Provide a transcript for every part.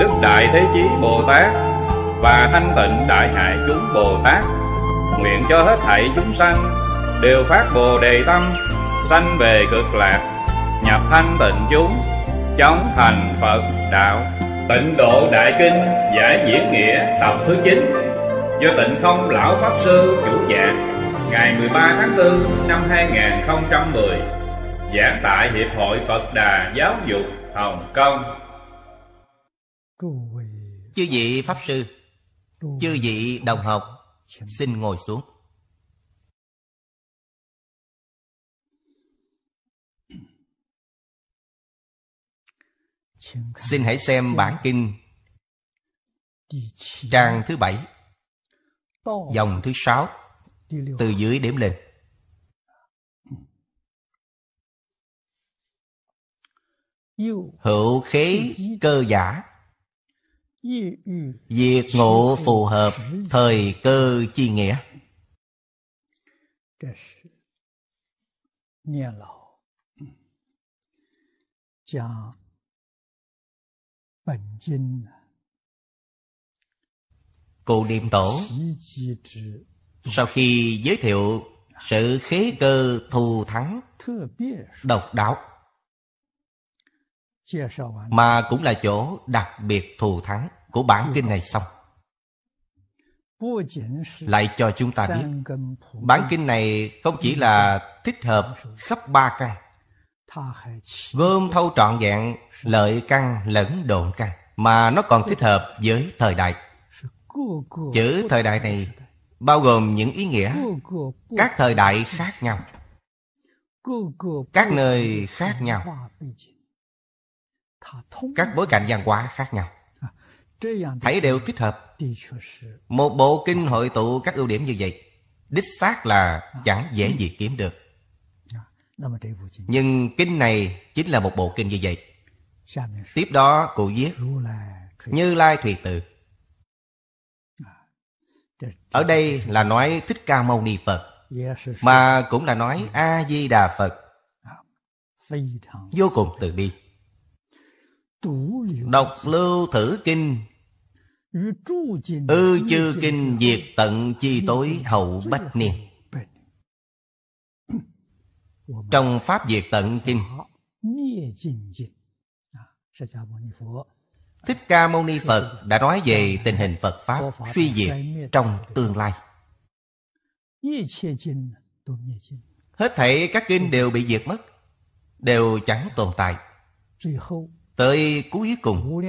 Đức Đại Thế Chí Bồ Tát Và thanh tịnh Đại Hải chúng Bồ Tát Nguyện cho hết thảy chúng sanh Đều phát Bồ Đề Tâm Sanh về cực lạc Nhập thanh tịnh chúng Chóng thành Phật Đạo Tịnh Độ Đại Kinh Giải Diễn Nghĩa Tập thứ 9 Do tịnh không Lão Pháp Sư chủ giảng dạ Ngày 13 tháng 4 năm 2010 Giảng tại Hiệp hội Phật Đà Giáo dục Hồng Kông Chư vị Pháp Sư Chư vị đồng học Xin ngồi xuống Xin hãy xem bản kinh Trang thứ bảy Dòng thứ sáu Từ dưới đếm lên Hữu khế cơ giả Việc ngộ phù hợp thời cơ chi nghĩa Niên lão Giang Bẩn kinh Cụ Niệm Tổ Sau khi giới thiệu sự khế cơ thù thắng Độc đáo mà cũng là chỗ đặc biệt thù thắng của bản kinh này xong lại cho chúng ta biết bản kinh này không chỉ là thích hợp khắp ba căn gom thâu trọn vẹn lợi căn lẫn độn căn mà nó còn thích hợp với thời đại chữ thời đại này bao gồm những ý nghĩa các thời đại khác nhau các nơi khác nhau các bối cảnh văn hóa khác nhau à, thấy đều thích hợp một bộ kinh hội tụ các ưu điểm như vậy đích xác là à. chẳng dễ gì kiếm được à, nhưng kinh này chính là một bộ kinh như vậy tiếp đó cụ viết như lai thùy tự ở đây là nói thích ca mâu ni phật dạ mà cũng là nói a di đà phật vô cùng từ bi Đọc lưu thử kinh Ư chư kinh diệt tận chi tối hậu bách niên Trong Pháp diệt tận kinh à, Thích Ca Mâu Ni Phật đã nói về tình hình Phật Pháp suy diệt trong tương lai. Hết thảy các kinh đều bị diệt mất, đều chẳng tồn tại. Tới cuối cùng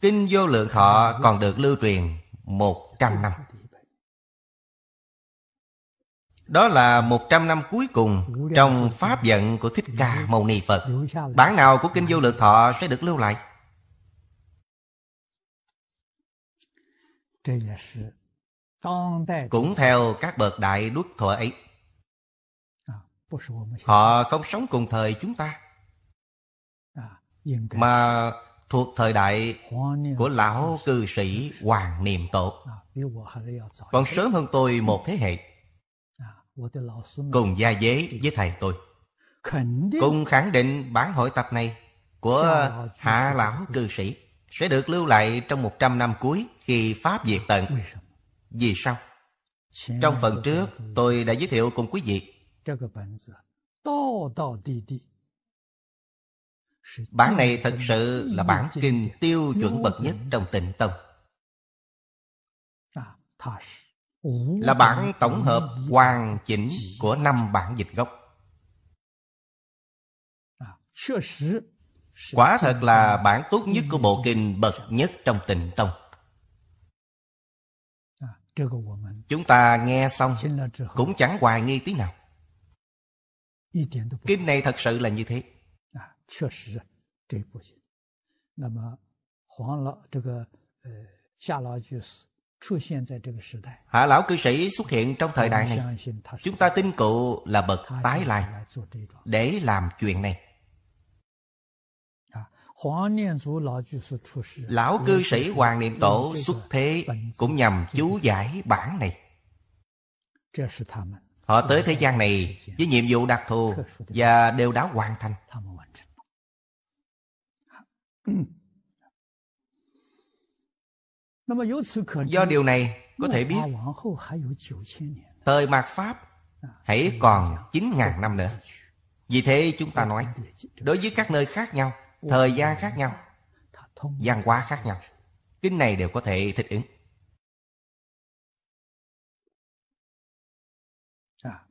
Kinh vô lượng thọ còn được lưu truyền một trăm năm Đó là một trăm năm cuối cùng Trong pháp vận của Thích Ca Mâu Ni Phật Bản nào của Kinh vô lượng thọ sẽ được lưu lại Cũng theo các bậc đại đuốc thọ ấy Họ không sống cùng thời chúng ta mà thuộc thời đại của lão cư sĩ hoàng niệm tổ, à, còn sớm hơn tôi một thế hệ à, cùng gia dế với thầy tôi cùng khẳng định bản hội tập này của hạ lão cư sĩ sẽ được lưu lại trong 100 năm cuối khi Pháp diệt tận. Vì sao? Trong phần trước tôi đã giới thiệu cùng quý vị Bản này thật sự là bản kinh tiêu chuẩn bậc nhất trong tịnh tông à, Là bản tổng hợp hoàn chỉnh của năm bản dịch gốc à, Quả thật là bản tốt nhất của bộ kinh bậc nhất trong tịnh tông à, Chúng ta nghe xong cũng chẳng hoài nghi tí nào Kinh này thật sự là như thế 确实这不行。那么黄老这个呃夏老居士出现在这个时代，hạ lão cư sĩ xuất hiện trong thời đại này，chúng ta tin cậu là bậc tái lai để làm chuyện này. Lão cư sĩ xuất thế cũng nhằm chú giải bản này. Họ tới thế gian này với nhiệm vụ đặc thù và đều đã hoàn thành. Do điều này có thể biết Thời mạt Pháp hãy còn 9.000 năm nữa Vì thế chúng ta nói Đối với các nơi khác nhau Thời gian khác nhau văn hóa khác nhau Kinh này đều có thể thích ứng à,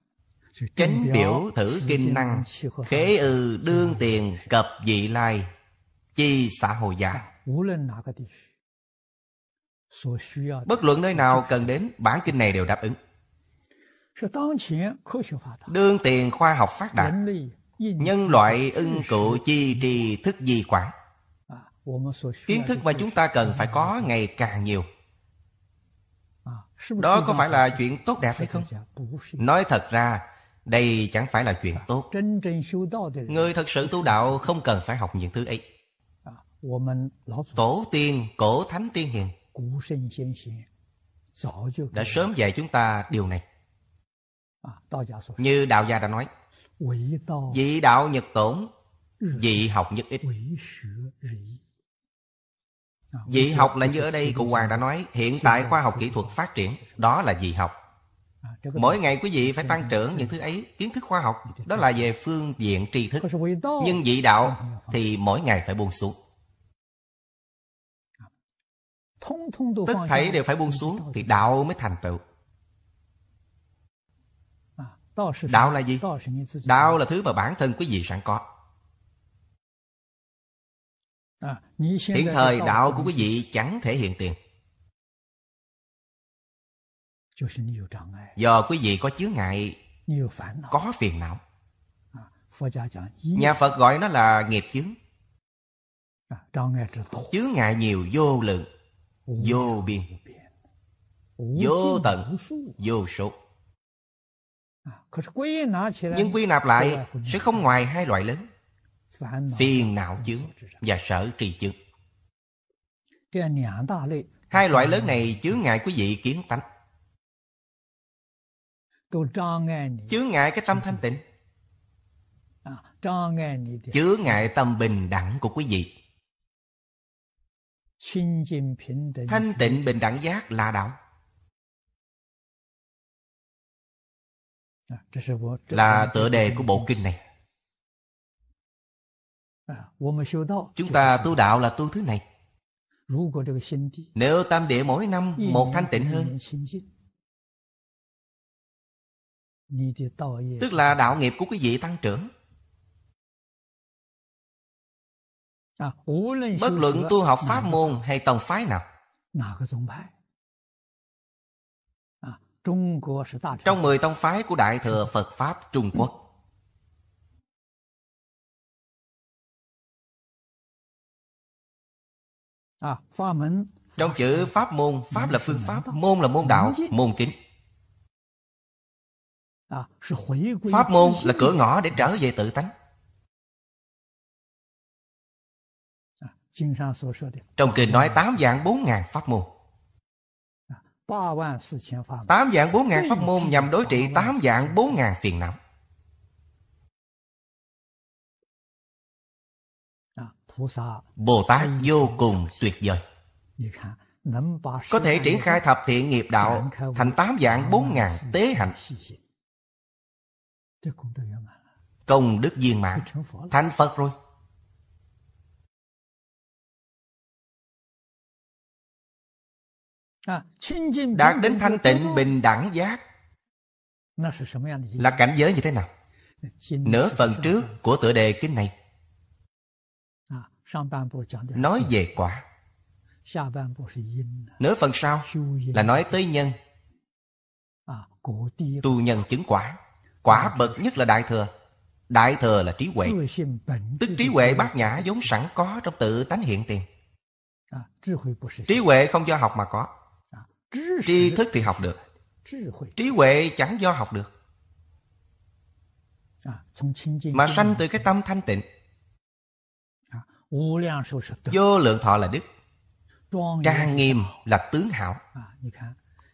Chánh biểu thử kinh năng Khế ư đương tiền cập dị lai chi xã hội giả bất luận nơi nào cần đến bản kinh này đều đáp ứng đương tiền khoa học phát đạt nhân loại ưng cự chi trì thức di quản kiến à, thức mà chúng ta cần phải có ngày càng nhiều à, đó có phải là chuyện tốt đẹp hay không nói thật ra đây chẳng phải là chuyện à, tốt người thật sự tu đạo không cần phải học những thứ ấy Tổ tiên cổ thánh tiên hiền đã sớm dạy chúng ta điều này. Như đạo gia đã nói, dị đạo nhật tổn, dị học nhật ít. Dị học là như ở đây cụ Hoàng đã nói, hiện tại khoa học kỹ thuật phát triển, đó là dị học. Mỗi ngày quý vị phải tăng trưởng những thứ ấy Kiến thức khoa học Đó là về phương diện tri thức Nhưng vị đạo Thì mỗi ngày phải buông xuống tất thảy đều phải buông xuống thì đạo mới thành tựu à, đạo là gì đạo là thứ mà bản thân quý vị sẵn có à, hiện thời đạo của quý vị chẳng thể hiện tiền do quý vị có chướng ngại có phiền não à, nhà phật gọi nó là nghiệp chướng chướng ngại nhiều vô lượng vô biên vô tận vô số à, nhưng quy nạp lại sẽ không ngoài hai loại lớn phiền não chướng và sở trì chướng hai loại lớn này chướng ngại quý vị kiến tánh chướng ngại cái tâm thanh tịnh à, chướng ngại tâm bình đẳng của quý vị Thanh tịnh bình đẳng giác là đạo à, Là tựa đề của bộ kinh này à, Chúng ta tu đạo là tu thứ này Nếu tam địa mỗi năm một thanh tịnh hơn Tức là đạo nghiệp của quý vị tăng trưởng À, bất luận tu học pháp môn hay tông phái nào à, trong 10 tông phái của Đại Thừa Phật Pháp Trung Quốc à, Trong chữ Pháp môn, Pháp là phương pháp, môn là môn đạo, môn chính Pháp môn là cửa ngõ để trở về tự tánh Trong kinh nói tám dạng bốn ngàn pháp môn à, tám dạng bốn ngàn pháp môn nhằm đối trị tám dạng bốn ngàn phiền não Bồ Tát vô cùng tuyệt vời Có thể triển khai thập thiện nghiệp đạo Thành tám dạng bốn ngàn tế hạnh Công đức viên mãn Thành Phật rồi đạt đến thanh tịnh bình đẳng giác là cảnh giới như thế nào nửa phần trước của tựa đề kinh này nói về quả nửa phần sau là nói tới nhân tu nhân chứng quả quả bậc nhất là đại thừa đại thừa là trí huệ tức trí huệ bát nhã vốn sẵn có trong tự tánh hiện tiền trí huệ không do học mà có tri thức thì học được trí huệ chẳng do học được mà sanh từ cái tâm thanh tịnh vô lượng thọ là đức trang nghiêm là tướng hảo à,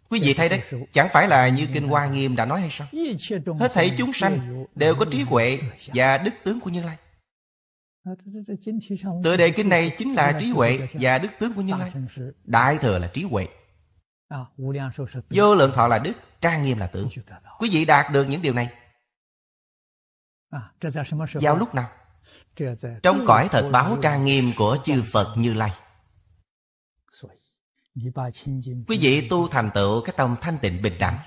quý vị thấy đấy chẳng phải là như kinh hoa nghiêm đã nói hay sao hết thảy à, chúng sanh đều có trí huệ và đức tướng của như lai tựa đề kinh này chính là trí huệ và đức tướng của như lai đại thừa là trí huệ Vô lượng thọ là đức, trang nghiêm là tưởng. Quý vị đạt được những điều này giao lúc nào? Trong cõi thật báo trang nghiêm của chư Phật Như Lai. Quý vị tu thành tựu cái tâm thanh tịnh bình đẳng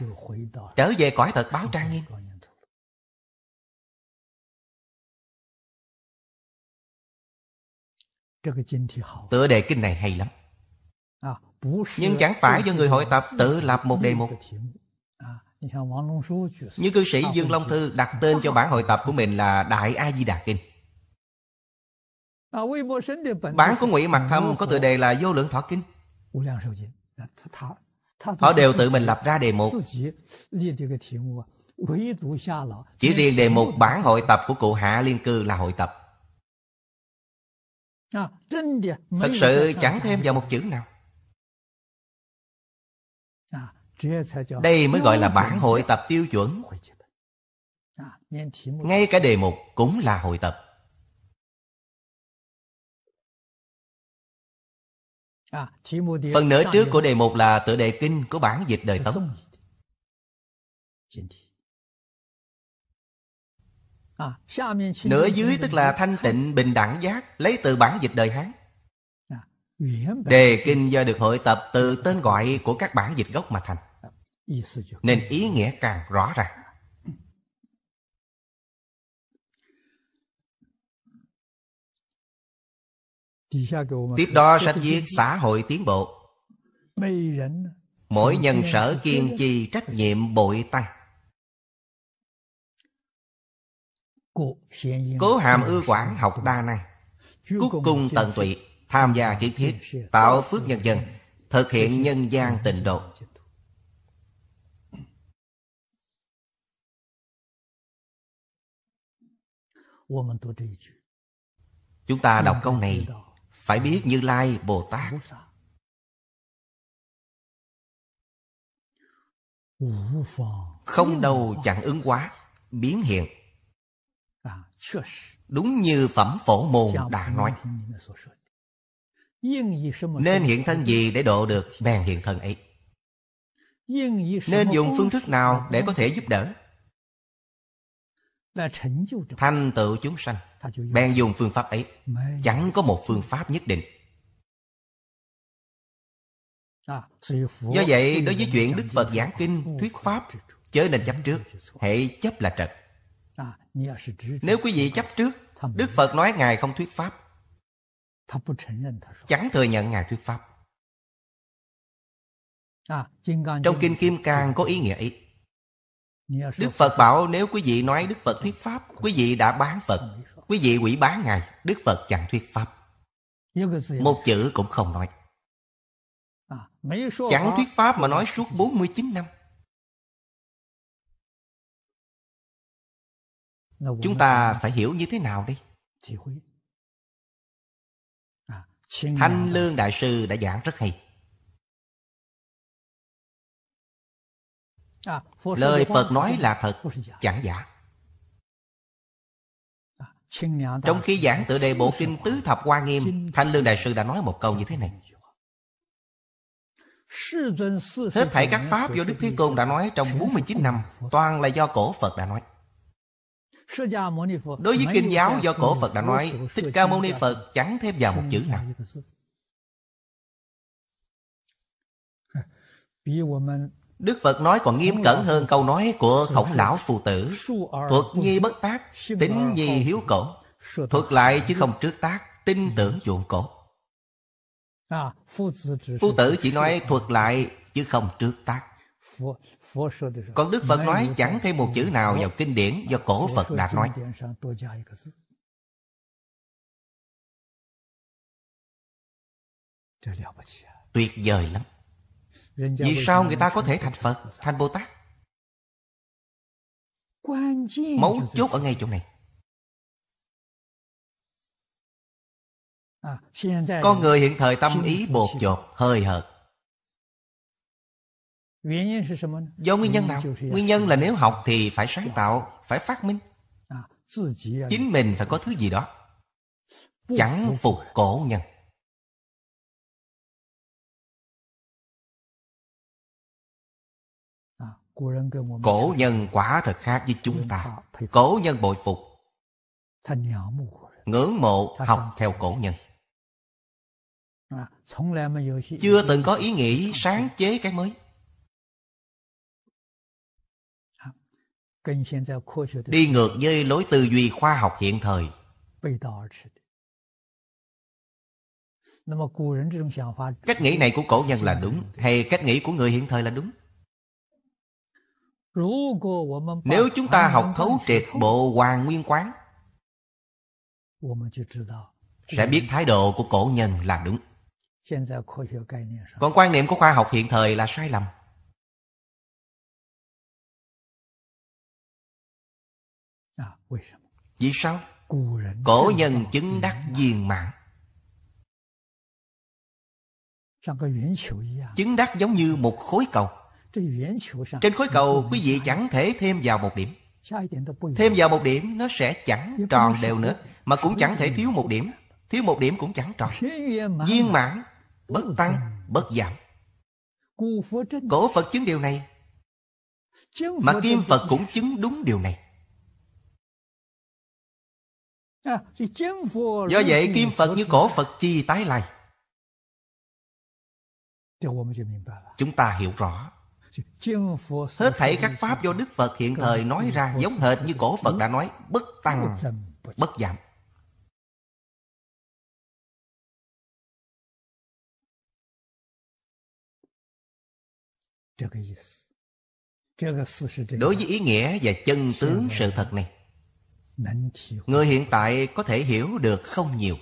Trở về cõi thật báo trang nghiêm Tựa đề kinh này hay lắm nhưng chẳng phải do người hội tập tự lập một đề mục như cư sĩ dương long thư đặt tên cho bản hội tập của mình là đại a di đà kinh bản của ngụy mặc thâm có tựa đề là vô lượng thọ kinh họ đều tự mình lập ra đề mục chỉ riêng đề mục bản hội tập của cụ hạ liên cư là hội tập thật sự chẳng thêm vào một chữ nào đây mới gọi là bản hội tập tiêu chuẩn ngay cả đề mục cũng là hội tập phần nửa trước của đề mục là tựa đề kinh của bản dịch đời tống nửa dưới tức là thanh tịnh bình đẳng giác lấy từ bản dịch đời hán Đề kinh do được hội tập từ tên gọi của các bản dịch gốc mà thành Nên ý nghĩa càng rõ ràng Tiếp đó sách viết xã hội tiến bộ Mỗi nhân sở kiên trì trách nhiệm bội tăng Cố hàm ưa quản học đa này, cuối cùng tận tụy tham gia kiến thiết tạo phước nhân dân thực hiện nhân gian tình độ chúng ta đọc câu này phải biết như lai bồ tát không đâu chẳng ứng quá biến hiện đúng như phẩm phổ môn đã nói nên hiện thân gì để độ được bèn hiện thân ấy Nên dùng phương thức nào để có thể giúp đỡ Thành tựu chúng sanh Bèn dùng phương pháp ấy Chẳng có một phương pháp nhất định à, Do vậy đối với chuyện Đức Phật giảng kinh Thuyết Pháp Chớ nên chấp trước Hãy chấp là trật à, Nếu quý vị chấp trước Đức Phật nói Ngài không thuyết Pháp chẳng thừa nhận Ngài thuyết Pháp. À, Trong Kinh Kim Cang có ý nghĩa ý Đức Phật bảo nếu quý vị nói Đức Phật thuyết Pháp, quý vị đã bán Phật, quý vị quỷ bán Ngài, Đức Phật chẳng thuyết Pháp. Một chữ cũng không nói. À, chẳng thuyết Pháp mà nói suốt 49 năm. Chúng ta phải hiểu như thế nào đi Thanh Lương Đại Sư đã giảng rất hay à, Lời Phật nói là thật, chẳng giả à, Trong khi giảng tựa đề Bộ Kinh Tứ Thập Hoa Nghiêm Thanh Lương Đại Sư đã nói một câu như thế này Hết thảy các Pháp do Đức Thế Tôn đã nói trong 49 năm Toàn là do cổ Phật đã nói Đối với kinh giáo do cổ Phật đã nói Thích Ca Mâu Ni Phật chẳng thêm vào một chữ nào Đức Phật nói còn nghiêm cẩn hơn câu nói của khổng lão phù tử Thuật nhi bất tác, tính nhi hiếu cổ à, Thuật lại chứ không trước tác, tin tưởng chuộng cổ Phu tử chỉ nói thuật lại chứ không trước tác còn đức phật nói chẳng thêm một chữ nào vào kinh điển do cổ phật đã nói tuyệt vời lắm vì sao người ta có thể thành phật thành bồ tát mấu chốt ở ngay chỗ này à, con người hiện thời tâm ý bột chột hơi hợt Do nguyên nhân nào? Nguyên nhân là nếu học thì phải sáng tạo, phải phát minh. À, Chính mình phải có thứ gì đó. Chẳng phục cổ nhân. À, cổ nhân quả thật khác với chúng ta. Cổ nhân bội phục. Ngưỡng mộ học theo cổ nhân. À, Chưa từng có ý nghĩ sáng chế cái mới. đi ngược với lối tư duy khoa học hiện thời cách nghĩ này của cổ nhân là đúng hay cách nghĩ của người hiện thời là đúng nếu chúng ta học thấu triệt bộ hoàng nguyên quán sẽ biết thái độ của cổ nhân là đúng còn quan niệm của khoa học hiện thời là sai lầm Vì sao? Cổ nhân chứng đắc viên mãn, Chứng đắc giống như một khối cầu Trên khối cầu quý vị chẳng thể thêm vào một điểm Thêm vào một điểm nó sẽ chẳng tròn đều nữa Mà cũng chẳng thể thiếu một điểm Thiếu một điểm cũng chẳng tròn Viên mãn Bất tăng Bất giảm Cổ Phật chứng điều này Mà Kim Phật cũng chứng đúng điều này À, do vậy kim Phật như cổ Phật chi tái lai Chúng ta hiểu rõ Hết thảy các pháp do Đức Phật hiện thời nói ra Giống hệt như cổ Phật đã nói Bất tăng, bất giảm Đối với ý nghĩa và chân tướng sự thật này người hiện tại có thể hiểu được không nhiều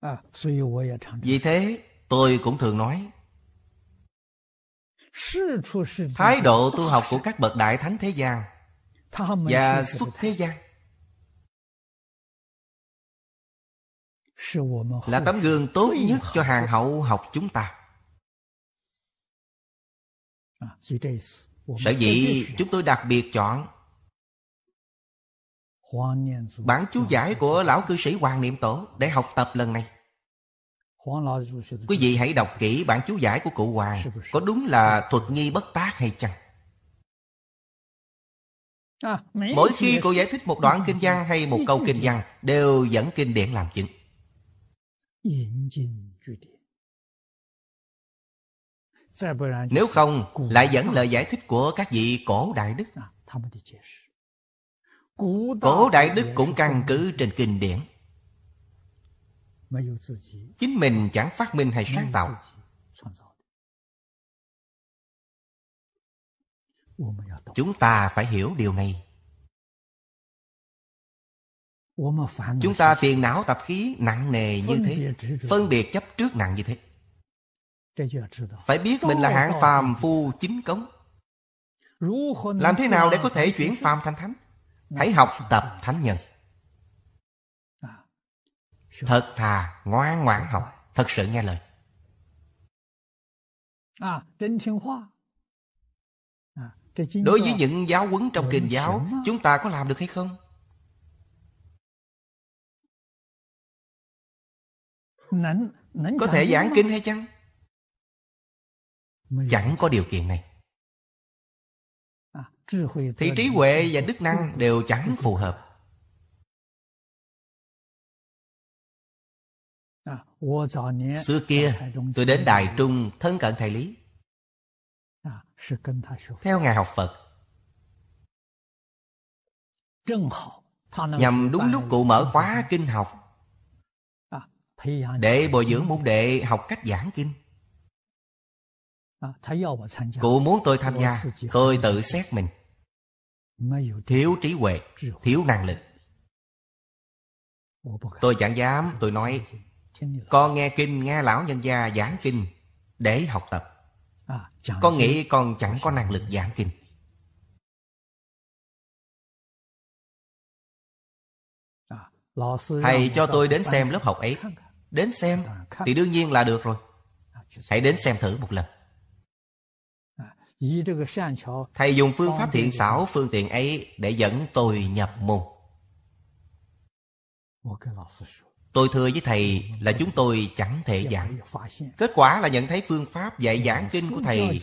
à, vì thế tôi cũng thường nói thái độ tu học của các bậc đại thánh thế gian và xuất thế gian là tấm gương tốt nhất cho hàng hậu học chúng ta À. sở dĩ chúng tôi đặc biệt chọn bản chú giải của lão cư sĩ hoàng niệm tổ để học tập lần này quý vị hãy đọc kỹ bản chú giải của cụ hoàng có đúng là thuật nghi bất tác hay chăng à, mỗi khi cụ giải thích một đoạn kinh văn hay một câu kinh văn đều dẫn kinh điển làm chứng nếu không lại dẫn lời giải thích của các vị cổ đại đức Cổ đại đức cũng căn cứ trên kinh điển Chính mình chẳng phát minh hay sáng tạo Chúng ta phải hiểu điều này Chúng ta phiền não tập khí nặng nề như thế Phân biệt chấp trước nặng như thế phải biết mình là hạng phàm phu chính cống làm thế nào để có thể chuyển phàm thành thánh hãy học tập thánh nhân thật thà ngoan ngoãn học thật sự nghe lời đối với những giáo huấn trong kinh giáo chúng ta có làm được hay không có thể giảng kinh hay chăng chẳng có điều kiện này thì trí huệ và đức năng đều chẳng phù hợp à, xưa kia tôi đến đài trung thân cận thầy lý à, theo ngài học phật nhằm đúng lúc cụ mở khóa kinh học à, để bồi dưỡng môn đệ học cách giảng kinh À, Cụ muốn tôi tham gia Tôi tự xét mình Thiếu trí huệ Thiếu năng lực Tôi chẳng dám Tôi nói Con nghe kinh Nghe lão nhân gia giảng kinh Để học tập à, Con nghĩ con chẳng có năng lực giảng kinh à, Thầy cho tôi đến xem lớp học ấy Đến xem thì đương nhiên là được rồi Hãy đến xem thử một lần Thầy dùng phương pháp thiện xảo phương tiện ấy Để dẫn tôi nhập môn Tôi thưa với thầy là chúng tôi chẳng thể giảng Kết quả là nhận thấy phương pháp dạy à, giảng kinh của thầy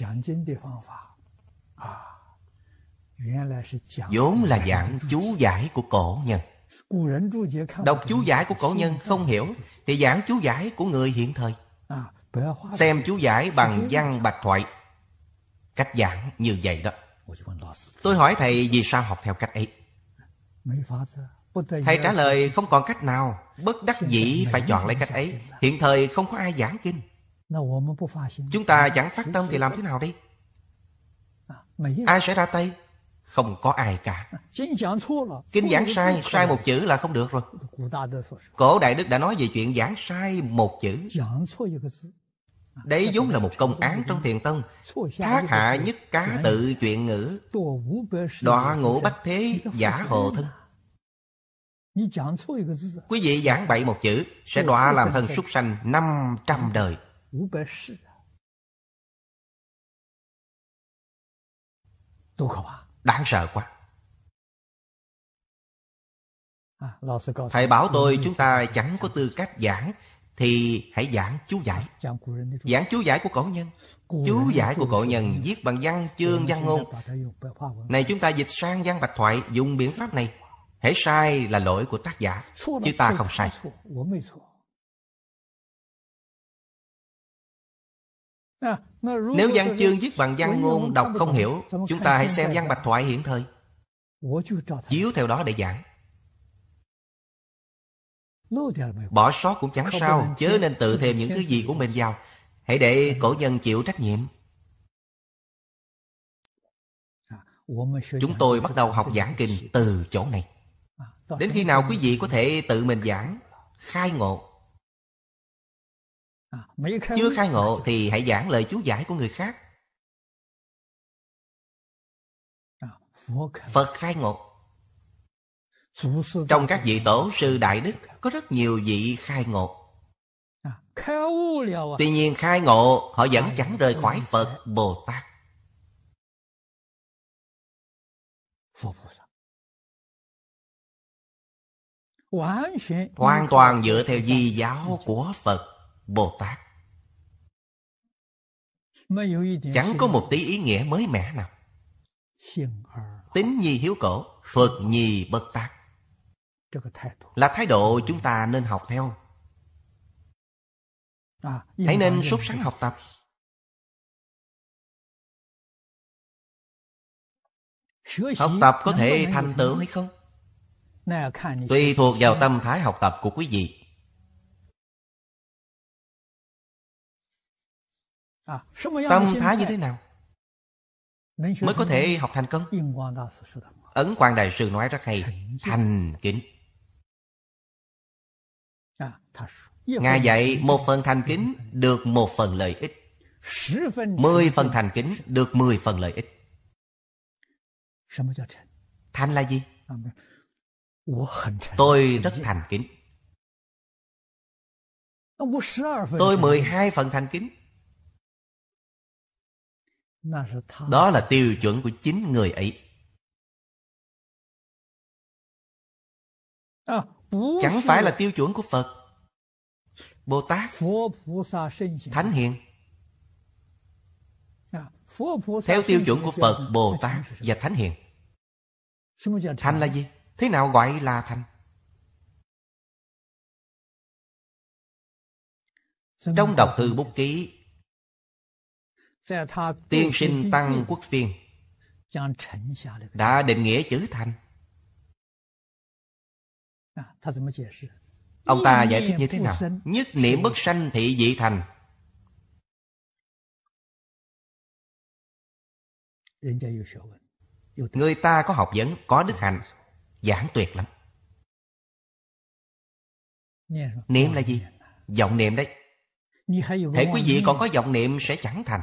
vốn là giảng chú giải của cổ nhân Đọc chú giải của cổ nhân không hiểu Thì giảng chú giải của người hiện thời à, Xem chú giải bằng văn bạch thoại Cách giảng như vậy đó Tôi hỏi thầy vì sao học theo cách ấy Thầy trả lời không còn cách nào Bất đắc dĩ phải chọn lấy cách ấy Hiện thời không có ai giảng kinh Chúng ta chẳng phát tâm thì làm thế nào đi à, Ai sẽ ra tay Không có ai cả Kinh giảng sai Sai một chữ là không được rồi Cổ Đại Đức đã nói về chuyện giảng sai một chữ Đấy vốn là một công án trong thiền tông Thác hạ nhất cá tự chuyện ngữ Đọa ngũ bách thế giả hộ thân Quý vị giảng bậy một chữ Sẽ đọa làm thân súc sanh 500 đời Đáng sợ quá Thầy bảo tôi chúng ta chẳng có tư cách giảng thì hãy giảng chú giải. Giảng chú giải của cổ nhân. Chú giải của cổ nhân viết bằng văn chương văn ngôn. Này chúng ta dịch sang văn bạch thoại dùng biện pháp này. Hễ sai là lỗi của tác giả, chứ ta không sai. Nếu văn chương viết bằng văn ngôn đọc không hiểu, chúng ta hãy xem văn bạch thoại hiện thời. Chiếu theo đó để giảng. Bỏ sót cũng chẳng sao Chớ nên tự thêm những thứ gì của mình vào Hãy để dạ. cổ nhân chịu trách nhiệm à, Chúng tôi bắt đầu học giảng kinh từ chỗ này à, Đến khi nào quý vị có thể tự mình giảng Khai ngộ à, Chưa khai ngộ thì hãy giảng lời chú giải của người khác Phật khai ngộ trong các vị tổ sư Đại Đức Có rất nhiều vị khai ngộ à, à. Tuy nhiên khai ngộ Họ vẫn chẳng rời khỏi Phật Bồ Tát Hoàn toàn dựa theo di giáo của Phật Bồ Tát Chẳng có một tí ý nghĩa mới mẻ nào Tính nhi hiếu cổ Phật nhi bất tác là thái độ chúng ta nên học theo à, hãy nên sốt sáng học tập học tập có thể thành tựu hay không tùy thuộc vào tâm thái học tập của quý vị à, tâm thái như thế nào mới có thể học thành công ấn quan đại sư nói rất hay thành kính Ngài dạy một phần thành kính được một phần lợi ích. Mười phần thành kính được mười phần lợi ích. Thành là gì? Tôi rất thành kính. Tôi mười hai phần thành kính. Đó là tiêu chuẩn của chính người ấy chẳng phải là tiêu chuẩn của phật bồ tát thánh hiền, à, theo tiêu chuẩn của phật bồ tát và thánh hiền, thành là gì thế nào gọi là thành trong đọc thư bút ký tiên sinh tăng quốc phiên đã định nghĩa chữ thành À, Ông ta giải thích như thế nào? Nhất niệm bất sanh thị dị thành. Người ta có học vấn, có đức hạnh, giảng tuyệt lắm. Niệm là gì? Vọng niệm đấy. Thế quý vị còn có vọng niệm sẽ chẳng thành.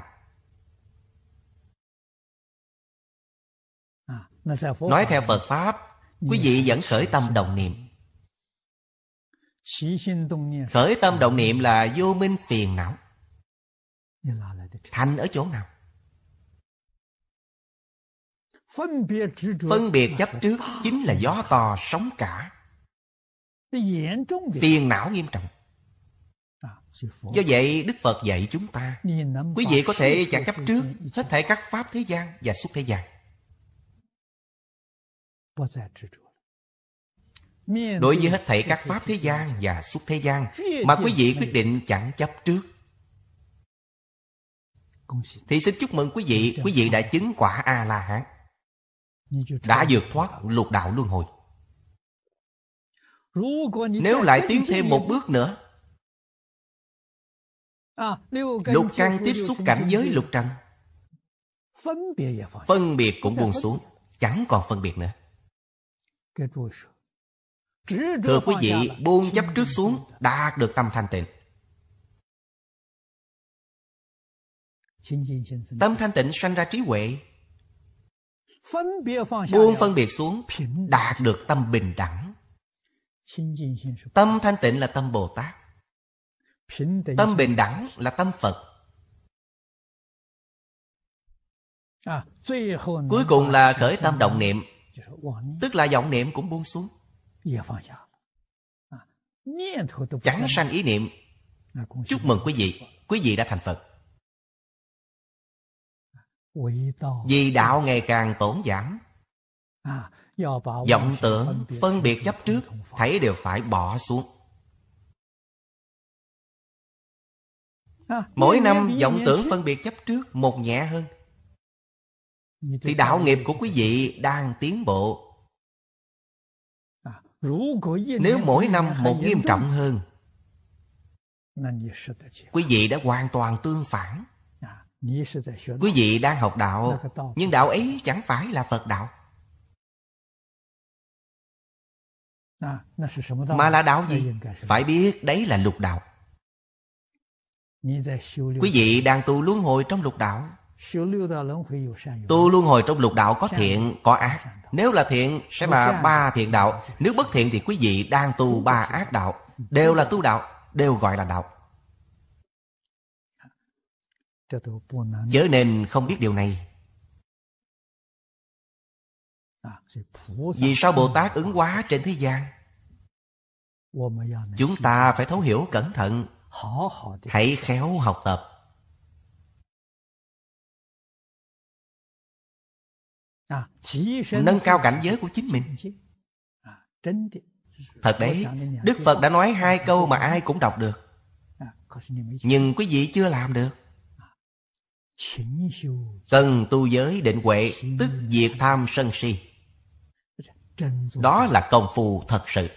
À, Nói theo Phật Pháp, quý vị vẫn khởi tâm đồng niệm khởi tâm động niệm là vô minh phiền não thành ở chỗ nào phân biệt chấp trước chính là gió to sóng cả phiền não nghiêm trọng à, do vậy đức phật dạy chúng ta quý vị có thể chẳng chấp trước hết thể các pháp thế gian và xuất thế gian đối với hết thảy các pháp thế gian và xuất thế gian mà quý vị quyết định chẳng chấp trước thì xin chúc mừng quý vị quý vị đã chứng quả a la hán đã vượt thoát lục đạo luân hồi nếu lại tiến thêm một bước nữa à, lục căn tiếp xúc cảnh giới lục trần phân biệt cũng buông xuống chẳng còn phân biệt nữa Thưa quý vị, buông chấp trước xuống, đạt được tâm thanh tịnh. Tâm thanh tịnh sanh ra trí huệ. Buông phân biệt xuống, đạt được tâm bình đẳng. Tâm thanh tịnh là tâm Bồ Tát. Tâm bình đẳng là tâm Phật. À, Cuối cùng là khởi tâm động niệm, tức là vọng niệm cũng buông xuống chẳng sanh ý niệm chúc mừng quý vị quý vị đã thành phật vì đạo ngày càng tổn giảm vọng tưởng phân biệt chấp trước thấy đều phải bỏ xuống mỗi năm vọng tưởng phân biệt chấp trước một nhẹ hơn thì đạo nghiệp của quý vị đang tiến bộ nếu mỗi năm một nghiêm trọng hơn Quý vị đã hoàn toàn tương phản à, Quý vị đang học đạo Nhưng đạo ấy chẳng phải là Phật đạo à, Mà là đạo gì? Phải biết đấy là lục đạo Quý vị đang tu luân hồi trong lục đạo Tu luân hồi trong lục đạo có thiện, có ác Nếu là thiện sẽ là ba thiện đạo Nếu bất thiện thì quý vị đang tu ba ác đạo Đều là tu đạo, đều gọi là đạo Chớ nên không biết điều này à, Vì sao Bồ Tát ứng hóa trên thế gian Chúng ta phải thấu hiểu cẩn thận Hãy khéo học tập À, nâng cao cảnh giới của chính mình à, thật đấy đức phật đã nói hai câu mà ai cũng đọc được à, nhưng quý vị chưa làm được cần tu giới định huệ tức diệt tham sân si đó là công phu thật sự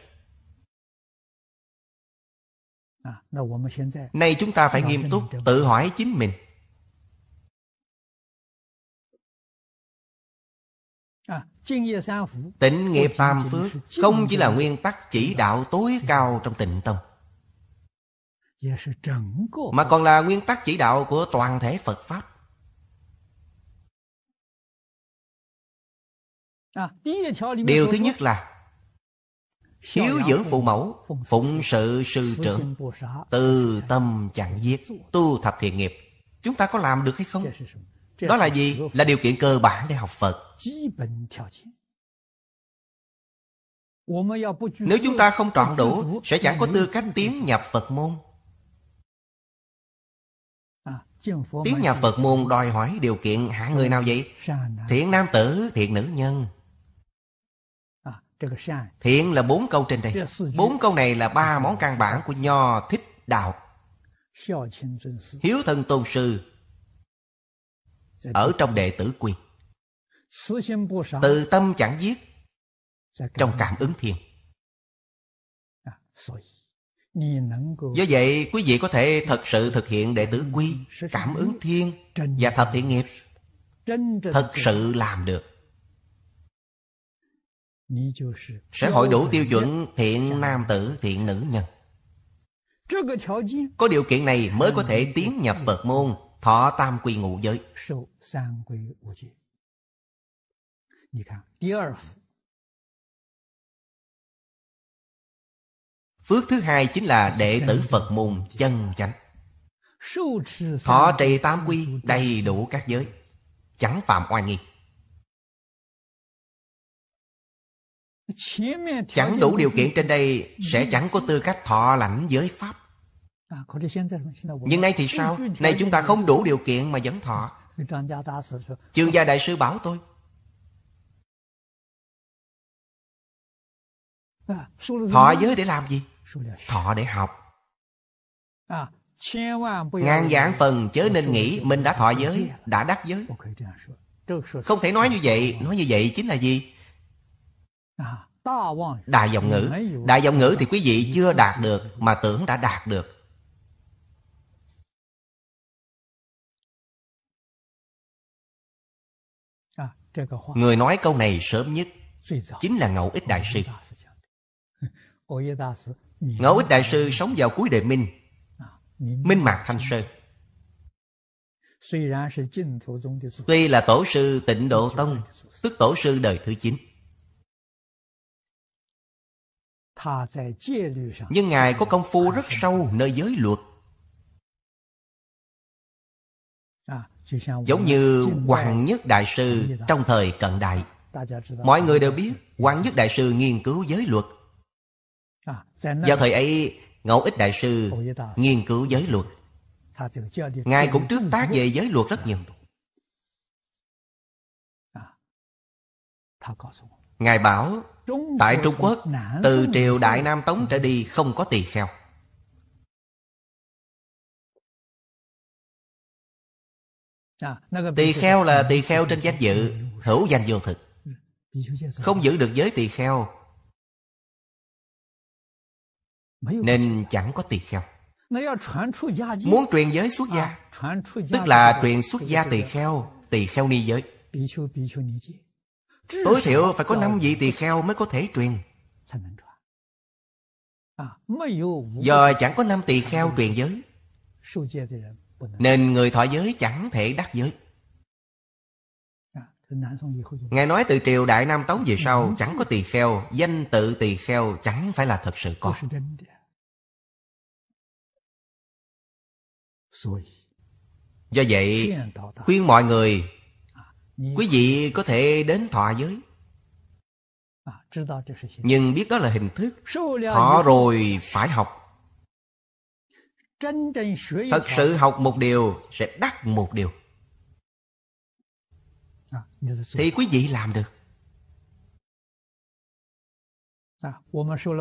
nay chúng ta phải nghiêm túc tự hỏi chính mình À, tịnh nghiệp tam phước không chỉ là nguyên tắc chỉ đạo tối cao trong tịnh tâm mà còn là nguyên tắc chỉ đạo của toàn thể Phật Pháp. À, Điều thứ nhất là Hiếu dưỡng phụ mẫu Phụng sự sư trưởng Từ tâm chẳng giết Tu thập thiện nghiệp Chúng ta có làm được hay không đó là gì là điều kiện cơ bản để học phật nếu chúng ta không trọn đủ sẽ chẳng có tư cách tiến nhập phật môn à, tiến nhập phật môn đòi hỏi điều kiện hạ người nào vậy thiện nam tử thiện nữ nhân à, thiện là bốn câu trên đây bốn câu này là ba món căn bản của nho thích đạo hiếu thân tôn sư ở trong đệ tử quy từ tâm chẳng giết dạ, trong cảm ứng thiên à, do vậy quý vị có thể thật sự thực hiện đệ tử quy cảm ứng thiên và thật thiện nghiệp thật sự làm được sẽ hội đủ tiêu chuẩn thiện dạ. nam tử thiện nữ nhân có điều kiện này mới có thể tiến nhập phật môn thọ tam quy ngũ giới phước thứ hai chính là đệ tử phật môn chân chánh thọ trì tam quy đầy đủ các giới chẳng phạm oai nghi chẳng đủ điều kiện trên đây sẽ chẳng có tư cách thọ lãnh giới pháp nhưng nay thì sao? Này chúng ta không đủ điều kiện mà vẫn thọ. Chương gia đại sư bảo tôi. Thọ giới để làm gì? Thọ để học. Ngàn dạng phần chớ nên nghĩ mình đã thọ giới, đã đắc giới. Không thể nói như vậy, nói như vậy chính là gì? Đại dòng ngữ. Đại dòng ngữ thì quý vị chưa đạt được mà tưởng đã đạt được. Người nói câu này sớm nhất chính là Ngẫu Ích Đại Sư. Ngẫu Ích Đại Sư sống vào cuối đời Minh, à, Minh Mạc Thanh Sơn. Tuy là tổ sư tịnh độ tông Tức tổ sư đời thứ 9 Nhưng Ngài có công phu rất sâu nơi giới luật Giống như quan Nhất Đại Sư trong thời cận đại Mọi người đều biết quan Nhất Đại Sư nghiên cứu giới luật Vào thời ấy Ngẫu Ích Đại Sư nghiên cứu giới luật Ngài cũng trước tác về giới luật rất nhiều Ngài bảo Tại Trung Quốc Từ triều Đại Nam Tống trở đi không có tỳ kheo À, tỳ kheo là tỳ kheo trên danh dự Hữu danh vô thực ừ, Không giữ được giới tỳ kheo Nên chẳng có tỳ kheo Muốn truyền giới xuất à, gia Tức là truyền xuất gia tỳ kheo Tỳ kheo ni giới Tối thiểu phải có năm vị tỳ kheo mới có thể truyền Do à, chẳng có năm tỳ kheo truyền giới nên người thọ giới chẳng thể đắc giới dạ, Ngài nói từ triều Đại Nam Tống về dạ, sau Chẳng có tỳ kheo Danh tự tỳ kheo chẳng phải là thật sự có Do vậy khuyên mọi người à, Quý vị có thể đến thọ giới Nhưng biết đó là hình thức Thọ rồi phải học thật sự học một điều sẽ đắc một điều à, thì quý vị làm được à,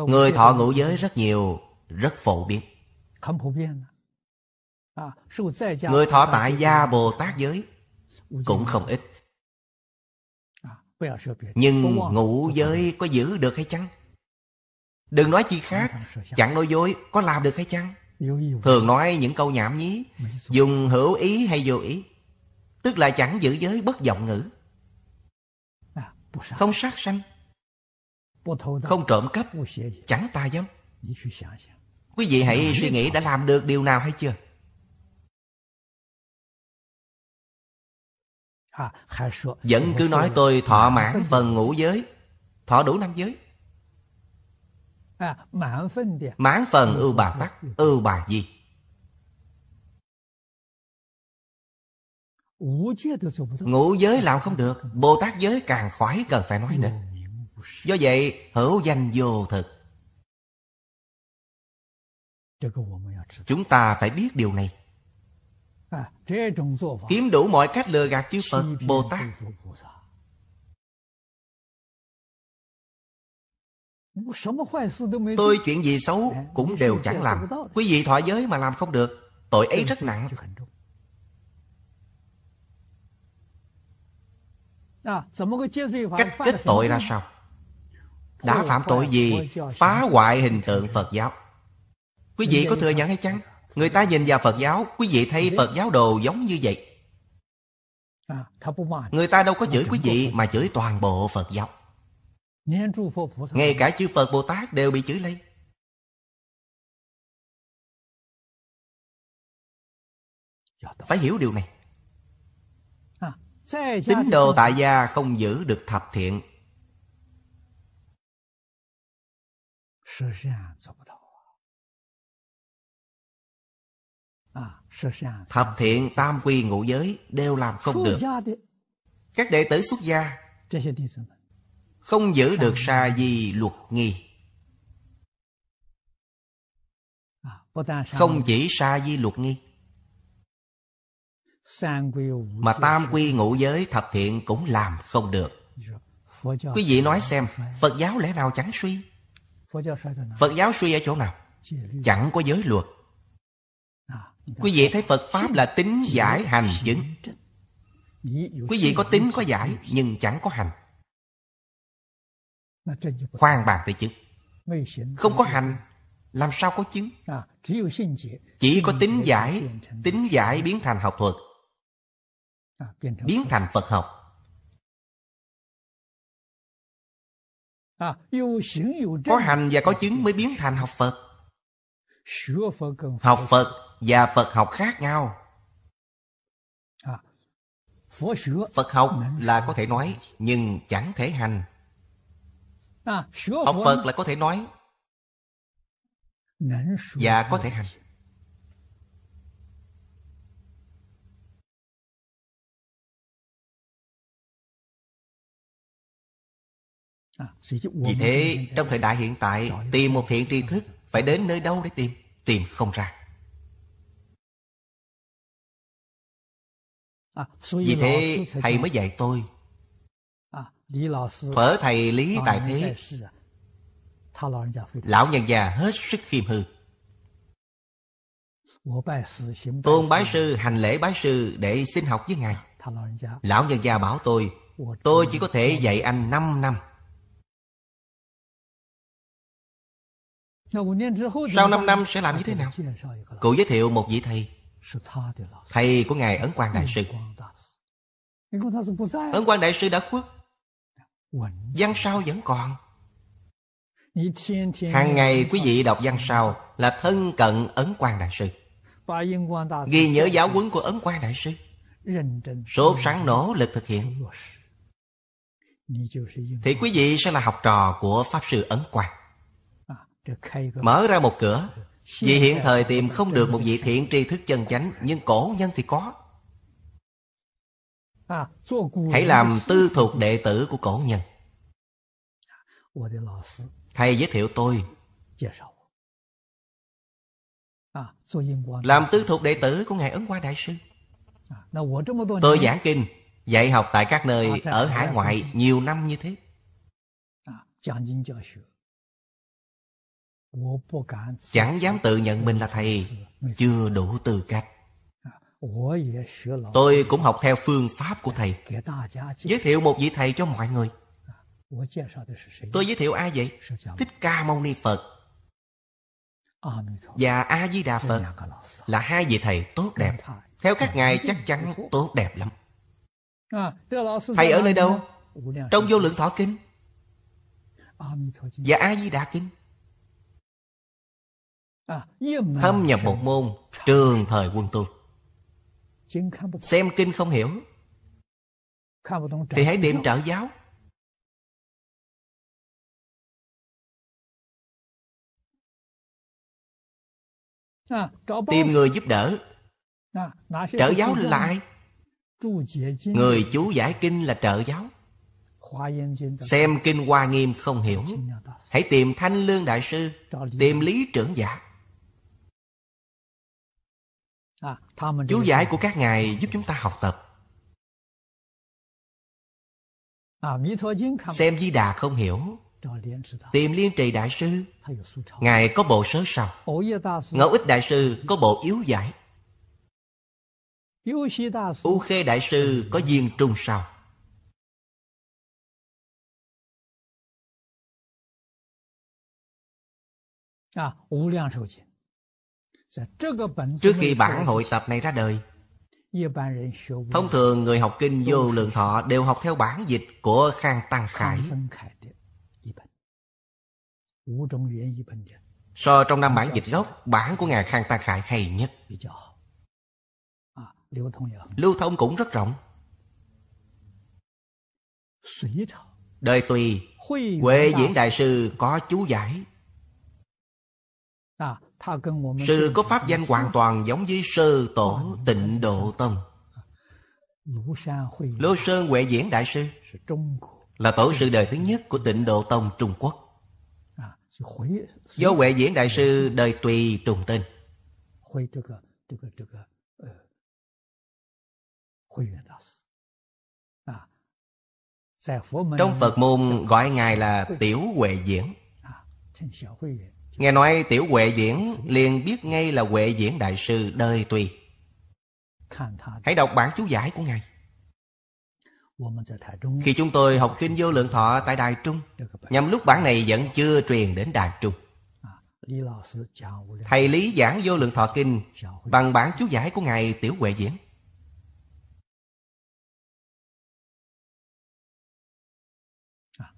người thọ ngũ giới rất nhiều rất phổ biến à. người thọ tại gia bồ tát giới cũng không ít nhưng ngũ giới có giữ được hay chăng đừng nói chi khác chẳng nói dối có làm được hay chăng Thường nói những câu nhảm nhí Dùng hữu ý hay vô ý Tức là chẳng giữ giới bất vọng ngữ à, Không sát sanh Không trộm cắp Chẳng tà dâm Quý vị hãy suy nghĩ đã làm được điều nào hay chưa à, Vẫn cứ nói tôi thọ mãn phần ngũ giới Thọ đủ năm giới mãn phần ưu bà tắc ưu bà gì? ngũ giới làm không được bồ tát giới càng khỏi cần phải nói nữa do vậy hữu danh vô thực chúng ta phải biết điều này kiếm đủ mọi cách lừa gạt chư phật bồ tát Tôi chuyện gì xấu cũng đều chẳng làm Quý vị thọ giới mà làm không được Tội ấy rất nặng à, Cách kết tội ra sao Đã phạm tội gì Phá hoại hình tượng Phật giáo Quý vị có thừa nhận hay chăng Người ta nhìn vào Phật giáo Quý vị thấy Phật giáo đồ giống như vậy à, Người ta đâu có chửi quý vị Mà chửi toàn bộ Phật giáo ngay cả chư phật bồ tát đều bị chửi lây phải hiểu điều này tín đồ tại gia không giữ được thập thiện thập thiện tam quy ngũ giới đều làm không được các đệ tử xuất gia không giữ được sa di luật nghi không chỉ sa di luật nghi mà tam quy ngũ giới thập thiện cũng làm không được quý vị nói xem phật giáo lẽ nào chẳng suy phật giáo suy ở chỗ nào chẳng có giới luật quý vị thấy phật pháp là tính giải hành chứng quý vị có tính có giải nhưng chẳng có hành khoan bàn về chứng không có hành làm sao có chứng à, chỉ có tính giải tính giải biến thành học thuật à, biến thành phật học à, có hành và có chứng mới biến thành học phật học phật và phật học khác nhau phật học là có thể nói nhưng chẳng thể hành À, học phật là có thể nói và dạ, có thể hành vì thế trong thời đại hiện tại tìm một hiện tri thức phải đến nơi đâu để tìm tìm không ra à, vì thế thầy mới dạy tôi phở thầy lý tại thế lão nhân già hết sức khiêm hư tôn bái sư hành lễ bái sư để xin học với ngài lão nhân già bảo tôi tôi chỉ có thể dạy anh 5 năm sau 5 năm sẽ làm như thế nào cụ giới thiệu một vị thầy thầy của ngài ấn quang đại sư ấn quang đại sư đã khuất Văn sao vẫn còn Hàng ngày quý vị đọc văn sao Là thân cận Ấn Quang Đại Sư Ghi nhớ giáo huấn của Ấn Quang Đại Sư Sốt sáng nỗ lực thực hiện Thì quý vị sẽ là học trò của Pháp Sư Ấn Quang à, Mở ra một cửa Vì hiện thời tìm không được một vị thiện tri thức chân chánh Nhưng cổ nhân thì có Hãy làm tư thuộc đệ tử của cổ nhân Thầy giới thiệu tôi Làm tư thuộc đệ tử của Ngài Ấn Hoa Đại Sư Tôi giảng kinh Dạy học tại các nơi à, ở hải ngoại nhiều năm như thế Chẳng dám tự nhận mình là thầy Chưa đủ tư cách Tôi cũng học theo phương pháp của thầy Giới thiệu một vị thầy cho mọi người Tôi giới thiệu ai vậy? Thích Ca Mâu Ni Phật Và A-di-đà Phật Là hai vị thầy tốt đẹp Theo các ngài chắc chắn tốt đẹp lắm à, Thầy ở nơi đâu? Trong vô lượng thọ kinh Và A-di-đà kinh Thâm nhập một môn Trường thời quân tu xem kinh không hiểu thì hãy tìm trợ giáo à, tìm người giúp đỡ à, trợ giáo là ai người chú giải kinh là trợ giáo xem kinh hoa nghiêm không hiểu hãy tìm thanh lương đại sư tìm lý trưởng giả Chú giải của các ngài giúp chúng ta học tập à, Xem Di Đà không hiểu Tìm Liên Trì Đại Sư Ngài có bộ sớ sau Ngẫu Ích Đại Sư có bộ yếu giải U Khê Đại Sư có viên trung sau À, Vô Lượng 寿 Kinh Dạ, trước khi bản hội tập này ra đời Thông thường người học kinh vô lượng thọ đều học theo bản dịch của Khang Tăng Khải So trong năm bản dịch gốc, bản của Ngài Khang Tăng Khải hay nhất à, Lưu thông cũng rất rộng Đời Tùy Huệ Diễn Đại Sư có chú giải Sư có pháp danh hoàn toàn giống với sư tổ tịnh độ tông Lô Sơn Huệ Diễn Đại Sư Là tổ sư đời thứ nhất của tịnh độ tông Trung Quốc à, Do Huệ Diễn Đại Sư đời tùy trùng tên ờ, à, Trong Phật môn gọi Ngài là Tiểu Huệ Diễn à, Nghe nói tiểu Huệ diễn liền biết ngay là Huệ diễn Đại Sư đời tùy. Hãy đọc bản chú giải của Ngài. Khi chúng tôi học Kinh Vô Lượng Thọ tại Đài Trung, nhằm lúc bản này vẫn chưa truyền đến Đài Trung. À, Thầy Lý giảng Vô Lượng Thọ Kinh bằng bản chú giải của Ngài Tiểu Huệ diễn à,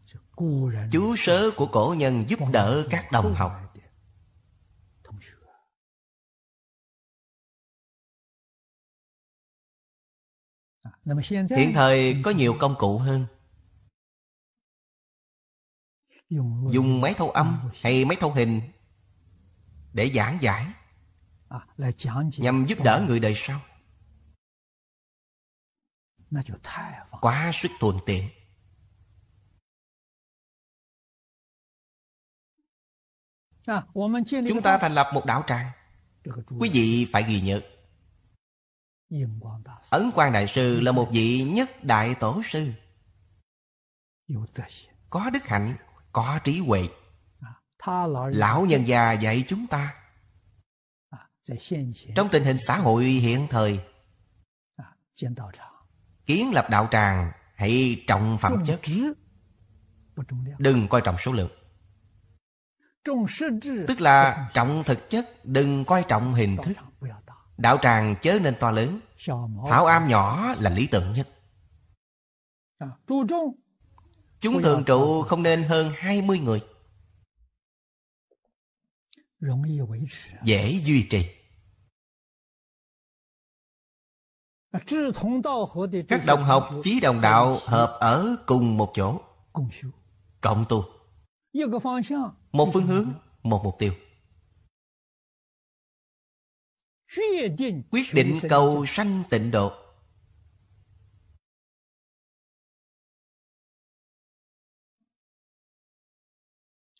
Chú sớ của cổ nhân giúp đỡ các đồng học hiện thời có nhiều công cụ hơn dùng máy thâu âm hay máy thâu hình để giảng giải à, nhằm giúp đỡ người đời sau à, quá sức thuận tiện à, chúng ta thành lập một đảo tràng quý vị phải ghi nhớ Ấn Quang Đại Sư là một vị nhất đại tổ sư Có đức hạnh, có trí huệ à, Lão nhân già dạy chúng ta à, Trong tình hình xã hội hiện thời à, Kiến lập đạo tràng hãy trọng phẩm chất Đừng coi trọng số lượng Tức là trọng thực chất Đừng coi trọng hình thức Đạo tràng chớ nên to lớn Thảo am nhỏ là lý tưởng nhất Chúng thường trụ không nên hơn 20 người Dễ duy trì Các đồng học chí đồng đạo hợp ở cùng một chỗ Cộng tu Một phương hướng, một mục tiêu quyết định cầu sanh tịnh độ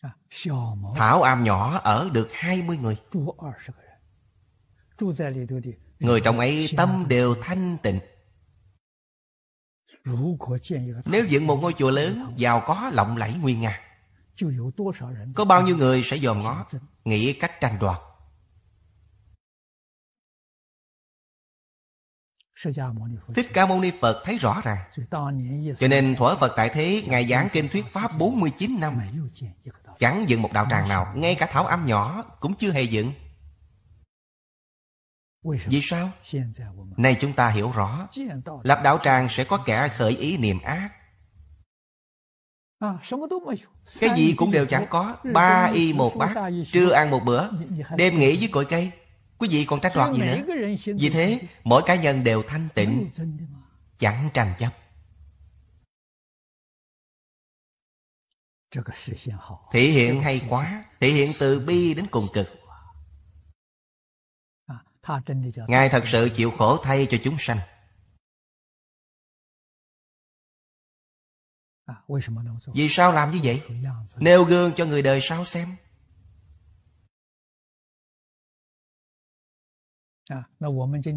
à, Thảo am nhỏ ở được hai mươi người Người trong ấy tâm đều thanh tịnh Nếu dựng một ngôi chùa lớn Giàu có lộng lẫy nguyên nga Có bao nhiêu người sẽ dòm ngó Nghĩ cách tranh đoạt Thích Ca Mâu Ni Phật thấy rõ ràng Cho nên thuở Phật tại thế Ngài giảng kinh thuyết Pháp 49 năm Chẳng dựng một đạo tràng nào Ngay cả thảo âm nhỏ cũng chưa hề dựng Vì sao? Nay chúng ta hiểu rõ Lập đạo tràng sẽ có kẻ khởi ý niệm ác à, cái gì cũng đều chẳng có Ba y một bát Trưa ăn một bữa Đêm nghỉ với cội cây Quý vị còn trách đoạt gì nữa Vì thế mỗi cá nhân đều thanh tịnh Chẳng tranh chấp Thể hiện hay quá Thể hiện từ bi đến cùng cực Ngài thật sự chịu khổ thay cho chúng sanh Vì sao làm như vậy Nêu gương cho người đời sau xem